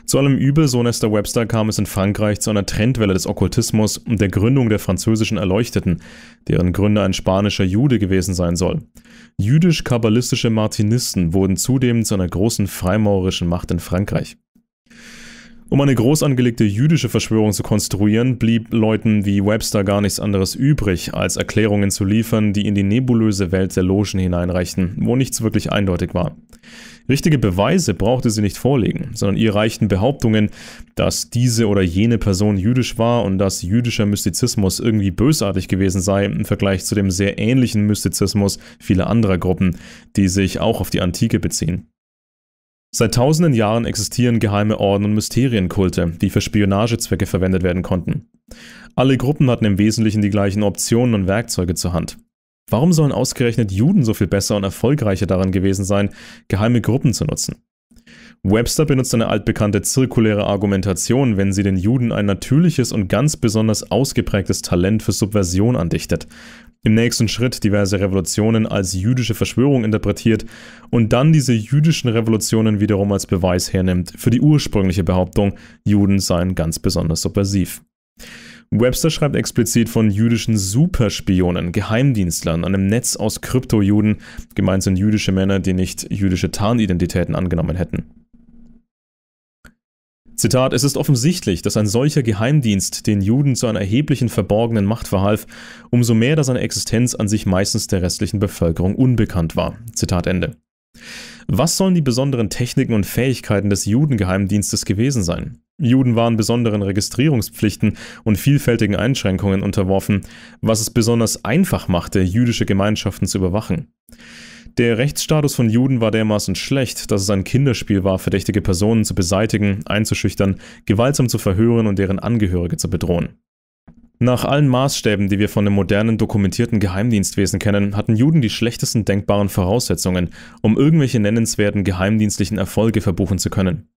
Zu allem Übel, so Nester Webster, kam es in Frankreich zu einer Trendwelle des Okkultismus und der Gründung der französischen Erleuchteten, deren Gründer ein spanischer Jude gewesen sein soll. Jüdisch-kabbalistische Martinisten wurden zudem zu einer großen freimaurerischen Macht in Frankreich. Um eine groß angelegte jüdische Verschwörung zu konstruieren, blieb Leuten wie Webster gar nichts anderes übrig, als Erklärungen zu liefern, die in die nebulöse Welt der Logen hineinreichten, wo nichts wirklich eindeutig war. Richtige Beweise brauchte sie nicht vorlegen, sondern ihr reichten Behauptungen, dass diese oder jene Person jüdisch war und dass jüdischer Mystizismus irgendwie bösartig gewesen sei im Vergleich zu dem sehr ähnlichen Mystizismus vieler anderer Gruppen, die sich auch auf die Antike beziehen. Seit tausenden Jahren existieren geheime Orden und Mysterienkulte, die für Spionagezwecke verwendet werden konnten. Alle Gruppen hatten im Wesentlichen die gleichen Optionen und Werkzeuge zur Hand. Warum sollen ausgerechnet Juden so viel besser und erfolgreicher daran gewesen sein, geheime Gruppen zu nutzen? Webster benutzt eine altbekannte zirkuläre Argumentation, wenn sie den Juden ein natürliches und ganz besonders ausgeprägtes Talent für Subversion andichtet im nächsten Schritt diverse Revolutionen als jüdische Verschwörung interpretiert und dann diese jüdischen Revolutionen wiederum als Beweis hernimmt für die ursprüngliche Behauptung, Juden seien ganz besonders subversiv. Webster schreibt explizit von jüdischen Superspionen, Geheimdienstlern, einem Netz aus Kryptojuden, gemeint sind jüdische Männer, die nicht jüdische Tarnidentitäten angenommen hätten. Zitat, es ist offensichtlich, dass ein solcher Geheimdienst den Juden zu einer erheblichen verborgenen Macht verhalf, umso mehr, da seine Existenz an sich meistens der restlichen Bevölkerung unbekannt war. Zitat Ende. Was sollen die besonderen Techniken und Fähigkeiten des Judengeheimdienstes gewesen sein? Juden waren besonderen Registrierungspflichten und vielfältigen Einschränkungen unterworfen, was es besonders einfach machte, jüdische Gemeinschaften zu überwachen. Der Rechtsstatus von Juden war dermaßen schlecht, dass es ein Kinderspiel war, verdächtige Personen zu beseitigen, einzuschüchtern, gewaltsam zu verhören und deren Angehörige zu bedrohen. Nach allen Maßstäben, die wir von dem modernen dokumentierten Geheimdienstwesen kennen, hatten Juden die schlechtesten denkbaren Voraussetzungen, um irgendwelche nennenswerten geheimdienstlichen Erfolge verbuchen zu können.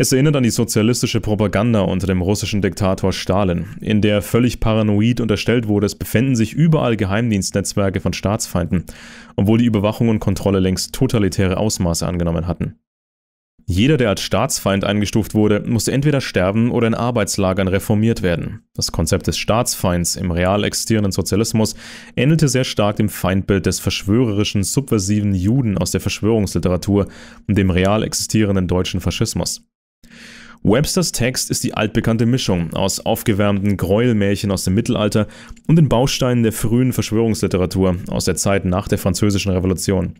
Es erinnert an die sozialistische Propaganda unter dem russischen Diktator Stalin, in der völlig paranoid unterstellt wurde, es befänden sich überall Geheimdienstnetzwerke von Staatsfeinden, obwohl die Überwachung und Kontrolle längst totalitäre Ausmaße angenommen hatten. Jeder, der als Staatsfeind eingestuft wurde, musste entweder sterben oder in Arbeitslagern reformiert werden. Das Konzept des Staatsfeinds im real existierenden Sozialismus ähnelte sehr stark dem Feindbild des verschwörerischen, subversiven Juden aus der Verschwörungsliteratur und dem real existierenden deutschen Faschismus. Websters Text ist die altbekannte Mischung aus aufgewärmten Gräuelmärchen aus dem Mittelalter und den Bausteinen der frühen Verschwörungsliteratur aus der Zeit nach der Französischen Revolution.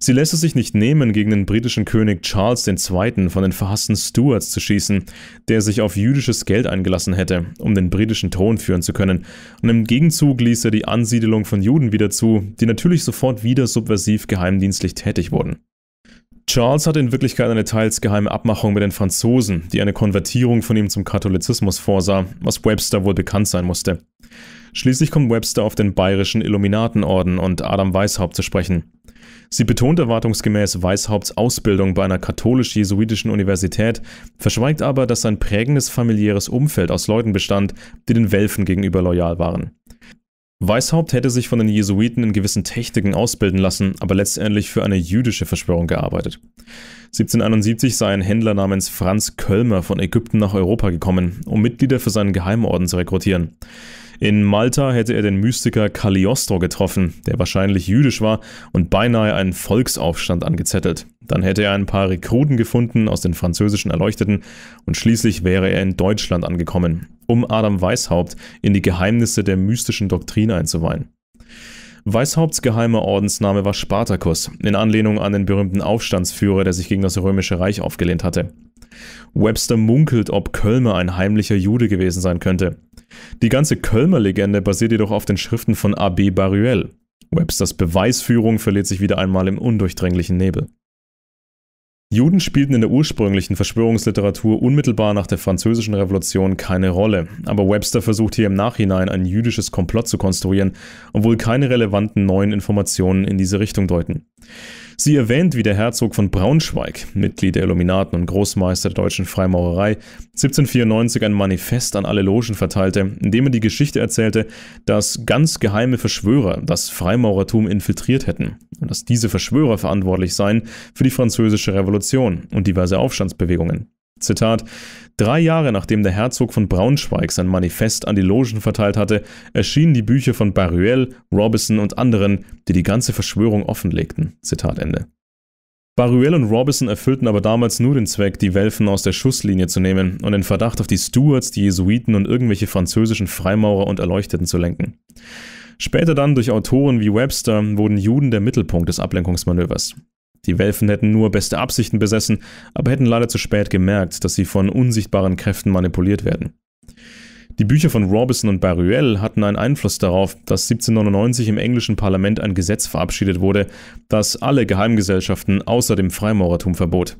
Sie lässt es sich nicht nehmen, gegen den britischen König Charles II. von den verhassten Stuarts zu schießen, der sich auf jüdisches Geld eingelassen hätte, um den britischen Thron führen zu können, und im Gegenzug ließ er die Ansiedelung von Juden wieder zu, die natürlich sofort wieder subversiv geheimdienstlich tätig wurden. Charles hatte in Wirklichkeit eine teils geheime Abmachung mit den Franzosen, die eine Konvertierung von ihm zum Katholizismus vorsah, was Webster wohl bekannt sein musste. Schließlich kommt Webster auf den bayerischen Illuminatenorden und Adam Weishaupt zu sprechen. Sie betont erwartungsgemäß Weishaupts Ausbildung bei einer katholisch-jesuitischen Universität, verschweigt aber, dass sein prägendes familiäres Umfeld aus Leuten bestand, die den Welfen gegenüber loyal waren. Weishaupt hätte sich von den Jesuiten in gewissen Techniken ausbilden lassen, aber letztendlich für eine jüdische Verschwörung gearbeitet. 1771 sei ein Händler namens Franz Kölmer von Ägypten nach Europa gekommen, um Mitglieder für seinen Geheimorden zu rekrutieren. In Malta hätte er den Mystiker Cagliostro getroffen, der wahrscheinlich jüdisch war und beinahe einen Volksaufstand angezettelt. Dann hätte er ein paar Rekruten gefunden aus den französischen Erleuchteten und schließlich wäre er in Deutschland angekommen, um Adam Weishaupt in die Geheimnisse der mystischen Doktrin einzuweihen. Weishaupts geheimer Ordensname war Spartacus, in Anlehnung an den berühmten Aufstandsführer, der sich gegen das Römische Reich aufgelehnt hatte. Webster munkelt, ob Kölmer ein heimlicher Jude gewesen sein könnte. Die ganze Kölmer-Legende basiert jedoch auf den Schriften von Abbé Baruel. Websters Beweisführung verliert sich wieder einmal im undurchdringlichen Nebel. Juden spielten in der ursprünglichen Verschwörungsliteratur unmittelbar nach der Französischen Revolution keine Rolle, aber Webster versucht hier im Nachhinein ein jüdisches Komplott zu konstruieren, obwohl keine relevanten neuen Informationen in diese Richtung deuten. Sie erwähnt, wie der Herzog von Braunschweig, Mitglied der Illuminaten und Großmeister der deutschen Freimaurerei, 1794 ein Manifest an alle Logen verteilte, in dem er die Geschichte erzählte, dass ganz geheime Verschwörer das Freimaurertum infiltriert hätten und dass diese Verschwörer verantwortlich seien für die französische Revolution und diverse Aufstandsbewegungen. Zitat Drei Jahre nachdem der Herzog von Braunschweig sein Manifest an die Logen verteilt hatte, erschienen die Bücher von Baruel, Robison und anderen, die die ganze Verschwörung offenlegten. Zitat Ende. Baruel und Robison erfüllten aber damals nur den Zweck, die Welfen aus der Schusslinie zu nehmen und den Verdacht auf die Stuarts, die Jesuiten und irgendwelche französischen Freimaurer und Erleuchteten zu lenken. Später dann durch Autoren wie Webster wurden Juden der Mittelpunkt des Ablenkungsmanövers. Die Welfen hätten nur beste Absichten besessen, aber hätten leider zu spät gemerkt, dass sie von unsichtbaren Kräften manipuliert werden. Die Bücher von Robison und Baruel hatten einen Einfluss darauf, dass 1799 im englischen Parlament ein Gesetz verabschiedet wurde, das alle Geheimgesellschaften außer dem Freimaurertum verbot.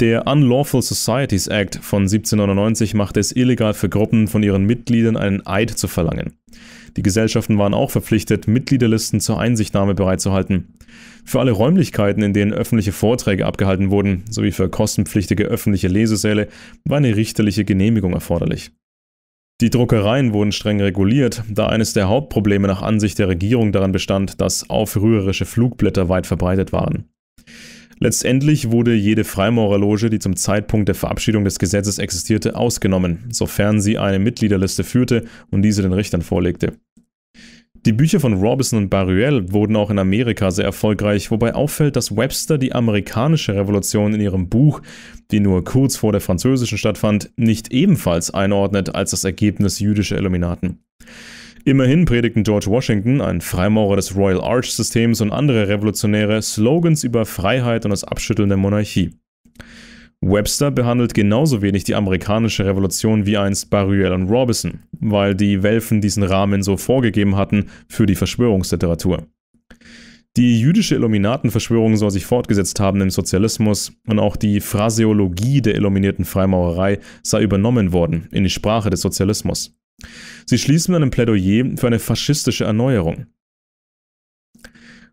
Der Unlawful Societies Act von 1799 machte es illegal für Gruppen von ihren Mitgliedern einen Eid zu verlangen. Die Gesellschaften waren auch verpflichtet, Mitgliederlisten zur Einsichtnahme bereitzuhalten. Für alle Räumlichkeiten, in denen öffentliche Vorträge abgehalten wurden, sowie für kostenpflichtige öffentliche Lesesäle, war eine richterliche Genehmigung erforderlich. Die Druckereien wurden streng reguliert, da eines der Hauptprobleme nach Ansicht der Regierung daran bestand, dass aufrührerische Flugblätter weit verbreitet waren. Letztendlich wurde jede Freimaurerloge, die zum Zeitpunkt der Verabschiedung des Gesetzes existierte, ausgenommen, sofern sie eine Mitgliederliste führte und diese den Richtern vorlegte. Die Bücher von Robinson und Baruel wurden auch in Amerika sehr erfolgreich, wobei auffällt, dass Webster die amerikanische Revolution in ihrem Buch, die nur kurz vor der französischen stattfand, nicht ebenfalls einordnet als das Ergebnis jüdischer Illuminaten. Immerhin predigten George Washington, ein Freimaurer des Royal Arch-Systems und andere Revolutionäre Slogans über Freiheit und das Abschütteln der Monarchie. Webster behandelt genauso wenig die amerikanische Revolution wie einst Baruel und Robison, weil die Welfen diesen Rahmen so vorgegeben hatten für die Verschwörungsliteratur. Die jüdische Illuminatenverschwörung soll sich fortgesetzt haben im Sozialismus und auch die Phraseologie der illuminierten Freimaurerei sei übernommen worden in die Sprache des Sozialismus. Sie schließen mit einem Plädoyer für eine faschistische Erneuerung.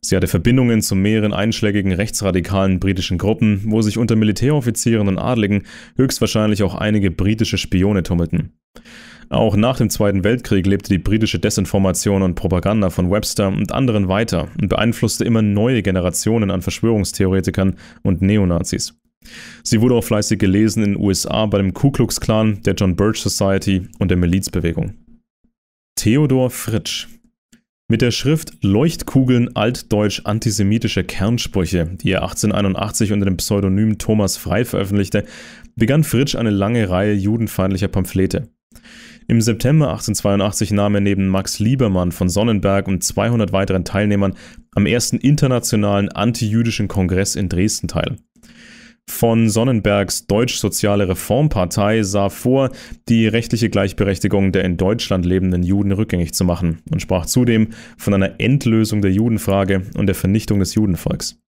Sie hatte Verbindungen zu mehreren einschlägigen rechtsradikalen britischen Gruppen, wo sich unter Militäroffizieren und Adligen höchstwahrscheinlich auch einige britische Spione tummelten. Auch nach dem Zweiten Weltkrieg lebte die britische Desinformation und Propaganda von Webster und anderen weiter und beeinflusste immer neue Generationen an Verschwörungstheoretikern und Neonazis. Sie wurde auch fleißig gelesen in den USA bei dem Ku Klux Klan, der John Birch Society und der Milizbewegung. Theodor Fritsch mit der Schrift Leuchtkugeln altdeutsch antisemitische Kernsprüche, die er 1881 unter dem Pseudonym Thomas Frei veröffentlichte, begann Fritsch eine lange Reihe judenfeindlicher Pamphlete. Im September 1882 nahm er neben Max Liebermann von Sonnenberg und 200 weiteren Teilnehmern am ersten internationalen antijüdischen Kongress in Dresden teil von Sonnenbergs Deutschsoziale Reformpartei sah vor, die rechtliche Gleichberechtigung der in Deutschland lebenden Juden rückgängig zu machen und sprach zudem von einer Endlösung der Judenfrage und der Vernichtung des Judenvolks.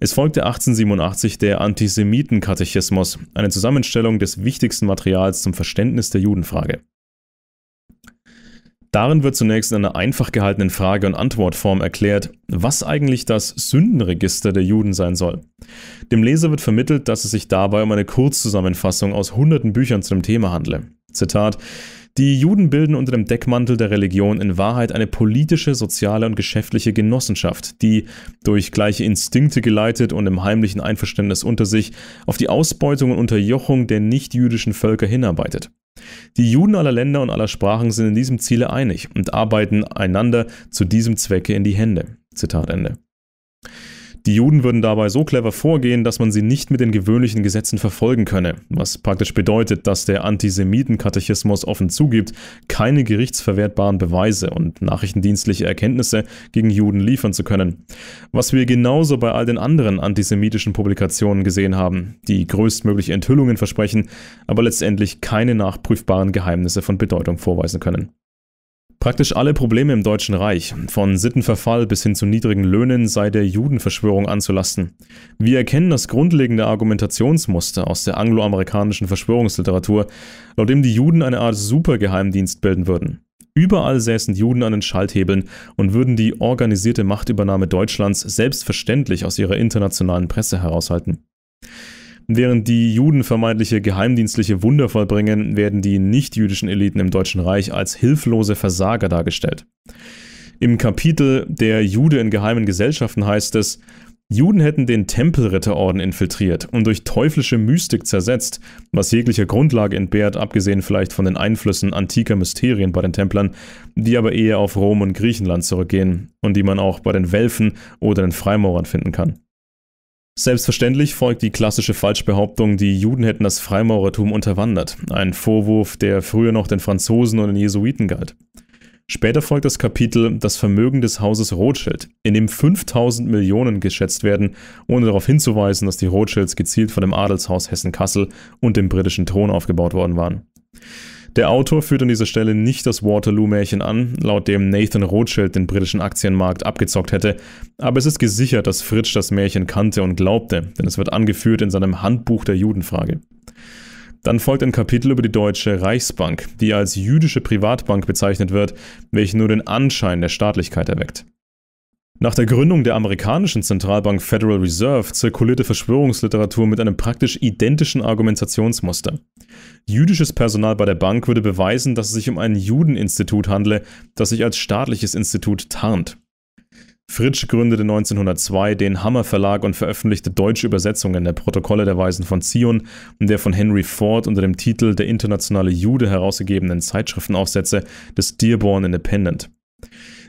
Es folgte 1887 der Antisemitenkatechismus, eine Zusammenstellung des wichtigsten Materials zum Verständnis der Judenfrage. Darin wird zunächst in einer einfach gehaltenen Frage- und Antwortform erklärt, was eigentlich das Sündenregister der Juden sein soll. Dem Leser wird vermittelt, dass es sich dabei um eine Kurzzusammenfassung aus hunderten Büchern zu dem Thema handle. Zitat: Die Juden bilden unter dem Deckmantel der Religion in Wahrheit eine politische, soziale und geschäftliche Genossenschaft, die, durch gleiche Instinkte geleitet und im heimlichen Einverständnis unter sich, auf die Ausbeutung und Unterjochung der nichtjüdischen Völker hinarbeitet. Die Juden aller Länder und aller Sprachen sind in diesem Ziele einig und arbeiten einander zu diesem Zwecke in die Hände. Zitat Ende. Die Juden würden dabei so clever vorgehen, dass man sie nicht mit den gewöhnlichen Gesetzen verfolgen könne, was praktisch bedeutet, dass der Antisemitenkatechismus offen zugibt, keine gerichtsverwertbaren Beweise und nachrichtendienstliche Erkenntnisse gegen Juden liefern zu können. Was wir genauso bei all den anderen antisemitischen Publikationen gesehen haben, die größtmögliche Enthüllungen versprechen, aber letztendlich keine nachprüfbaren Geheimnisse von Bedeutung vorweisen können. Praktisch alle Probleme im Deutschen Reich, von Sittenverfall bis hin zu niedrigen Löhnen, sei der Judenverschwörung anzulasten. Wir erkennen das grundlegende Argumentationsmuster aus der angloamerikanischen Verschwörungsliteratur, laut dem die Juden eine Art Supergeheimdienst bilden würden. Überall säßen Juden an den Schalthebeln und würden die organisierte Machtübernahme Deutschlands selbstverständlich aus ihrer internationalen Presse heraushalten. Während die Juden vermeintliche geheimdienstliche Wunder vollbringen, werden die nichtjüdischen Eliten im Deutschen Reich als hilflose Versager dargestellt. Im Kapitel Der Jude in geheimen Gesellschaften heißt es, Juden hätten den Tempelritterorden infiltriert und durch teuflische Mystik zersetzt, was jeglicher Grundlage entbehrt, abgesehen vielleicht von den Einflüssen antiker Mysterien bei den Templern, die aber eher auf Rom und Griechenland zurückgehen und die man auch bei den Welfen oder den Freimaurern finden kann. Selbstverständlich folgt die klassische Falschbehauptung, die Juden hätten das Freimaurertum unterwandert, ein Vorwurf, der früher noch den Franzosen und den Jesuiten galt. Später folgt das Kapitel Das Vermögen des Hauses Rothschild, in dem 5000 Millionen geschätzt werden, ohne darauf hinzuweisen, dass die Rothschilds gezielt von dem Adelshaus Hessen-Kassel und dem britischen Thron aufgebaut worden waren. Der Autor führt an dieser Stelle nicht das Waterloo-Märchen an, laut dem Nathan Rothschild den britischen Aktienmarkt abgezockt hätte, aber es ist gesichert, dass Fritsch das Märchen kannte und glaubte, denn es wird angeführt in seinem Handbuch der Judenfrage. Dann folgt ein Kapitel über die Deutsche Reichsbank, die als jüdische Privatbank bezeichnet wird, welche nur den Anschein der Staatlichkeit erweckt. Nach der Gründung der amerikanischen Zentralbank Federal Reserve zirkulierte Verschwörungsliteratur mit einem praktisch identischen Argumentationsmuster. Jüdisches Personal bei der Bank würde beweisen, dass es sich um ein Judeninstitut handle, das sich als staatliches Institut tarnt. Fritsch gründete 1902 den Hammer Verlag und veröffentlichte deutsche Übersetzungen der Protokolle der Weisen von Zion und der von Henry Ford unter dem Titel Der internationale Jude herausgegebenen Zeitschriftenaufsätze des Dearborn Independent.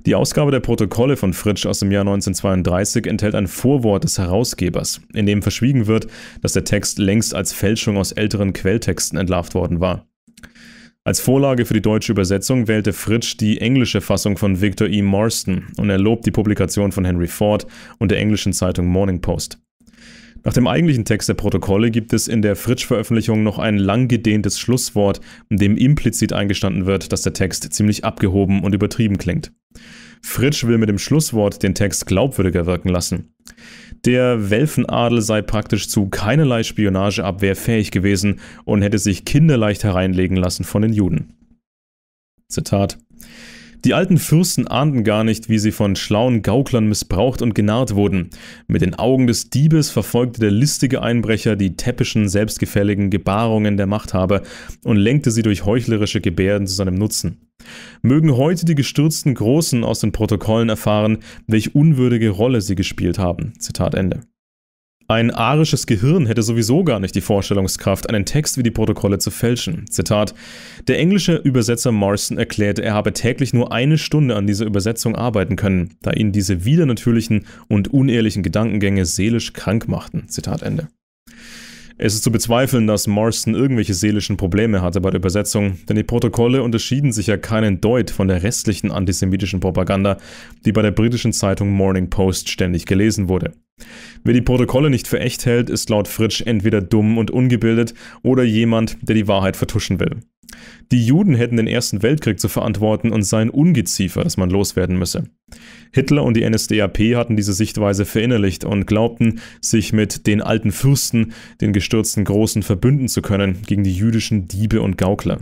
Die Ausgabe der Protokolle von Fritsch aus dem Jahr 1932 enthält ein Vorwort des Herausgebers, in dem verschwiegen wird, dass der Text längst als Fälschung aus älteren Quelltexten entlarvt worden war. Als Vorlage für die deutsche Übersetzung wählte Fritsch die englische Fassung von Victor E. Marston und er lobt die Publikation von Henry Ford und der englischen Zeitung Morning Post. Nach dem eigentlichen Text der Protokolle gibt es in der Fritsch-Veröffentlichung noch ein lang gedehntes Schlusswort, in dem implizit eingestanden wird, dass der Text ziemlich abgehoben und übertrieben klingt. Fritsch will mit dem Schlusswort den Text glaubwürdiger wirken lassen. Der Welfenadel sei praktisch zu keinerlei Spionageabwehr fähig gewesen und hätte sich kinderleicht hereinlegen lassen von den Juden. Zitat die alten Fürsten ahnten gar nicht, wie sie von schlauen Gauklern missbraucht und genarrt wurden. Mit den Augen des Diebes verfolgte der listige Einbrecher die täppischen, selbstgefälligen Gebarungen der Machthaber und lenkte sie durch heuchlerische Gebärden zu seinem Nutzen. Mögen heute die gestürzten Großen aus den Protokollen erfahren, welch unwürdige Rolle sie gespielt haben. Zitat Ende. Ein arisches Gehirn hätte sowieso gar nicht die Vorstellungskraft, einen Text wie die Protokolle zu fälschen. Zitat: Der englische Übersetzer Morrison erklärte, er habe täglich nur eine Stunde an dieser Übersetzung arbeiten können, da ihn diese widernatürlichen und unehrlichen Gedankengänge seelisch krank machten. Zitat Ende. Es ist zu bezweifeln, dass Morrison irgendwelche seelischen Probleme hatte bei der Übersetzung, denn die Protokolle unterschieden sich ja keinen Deut von der restlichen antisemitischen Propaganda, die bei der britischen Zeitung Morning Post ständig gelesen wurde. Wer die Protokolle nicht für echt hält, ist laut Fritsch entweder dumm und ungebildet oder jemand, der die Wahrheit vertuschen will. Die Juden hätten den Ersten Weltkrieg zu verantworten und seien Ungeziefer, dass man loswerden müsse. Hitler und die NSDAP hatten diese Sichtweise verinnerlicht und glaubten, sich mit den alten Fürsten, den gestürzten Großen, verbünden zu können gegen die jüdischen Diebe und Gaukler.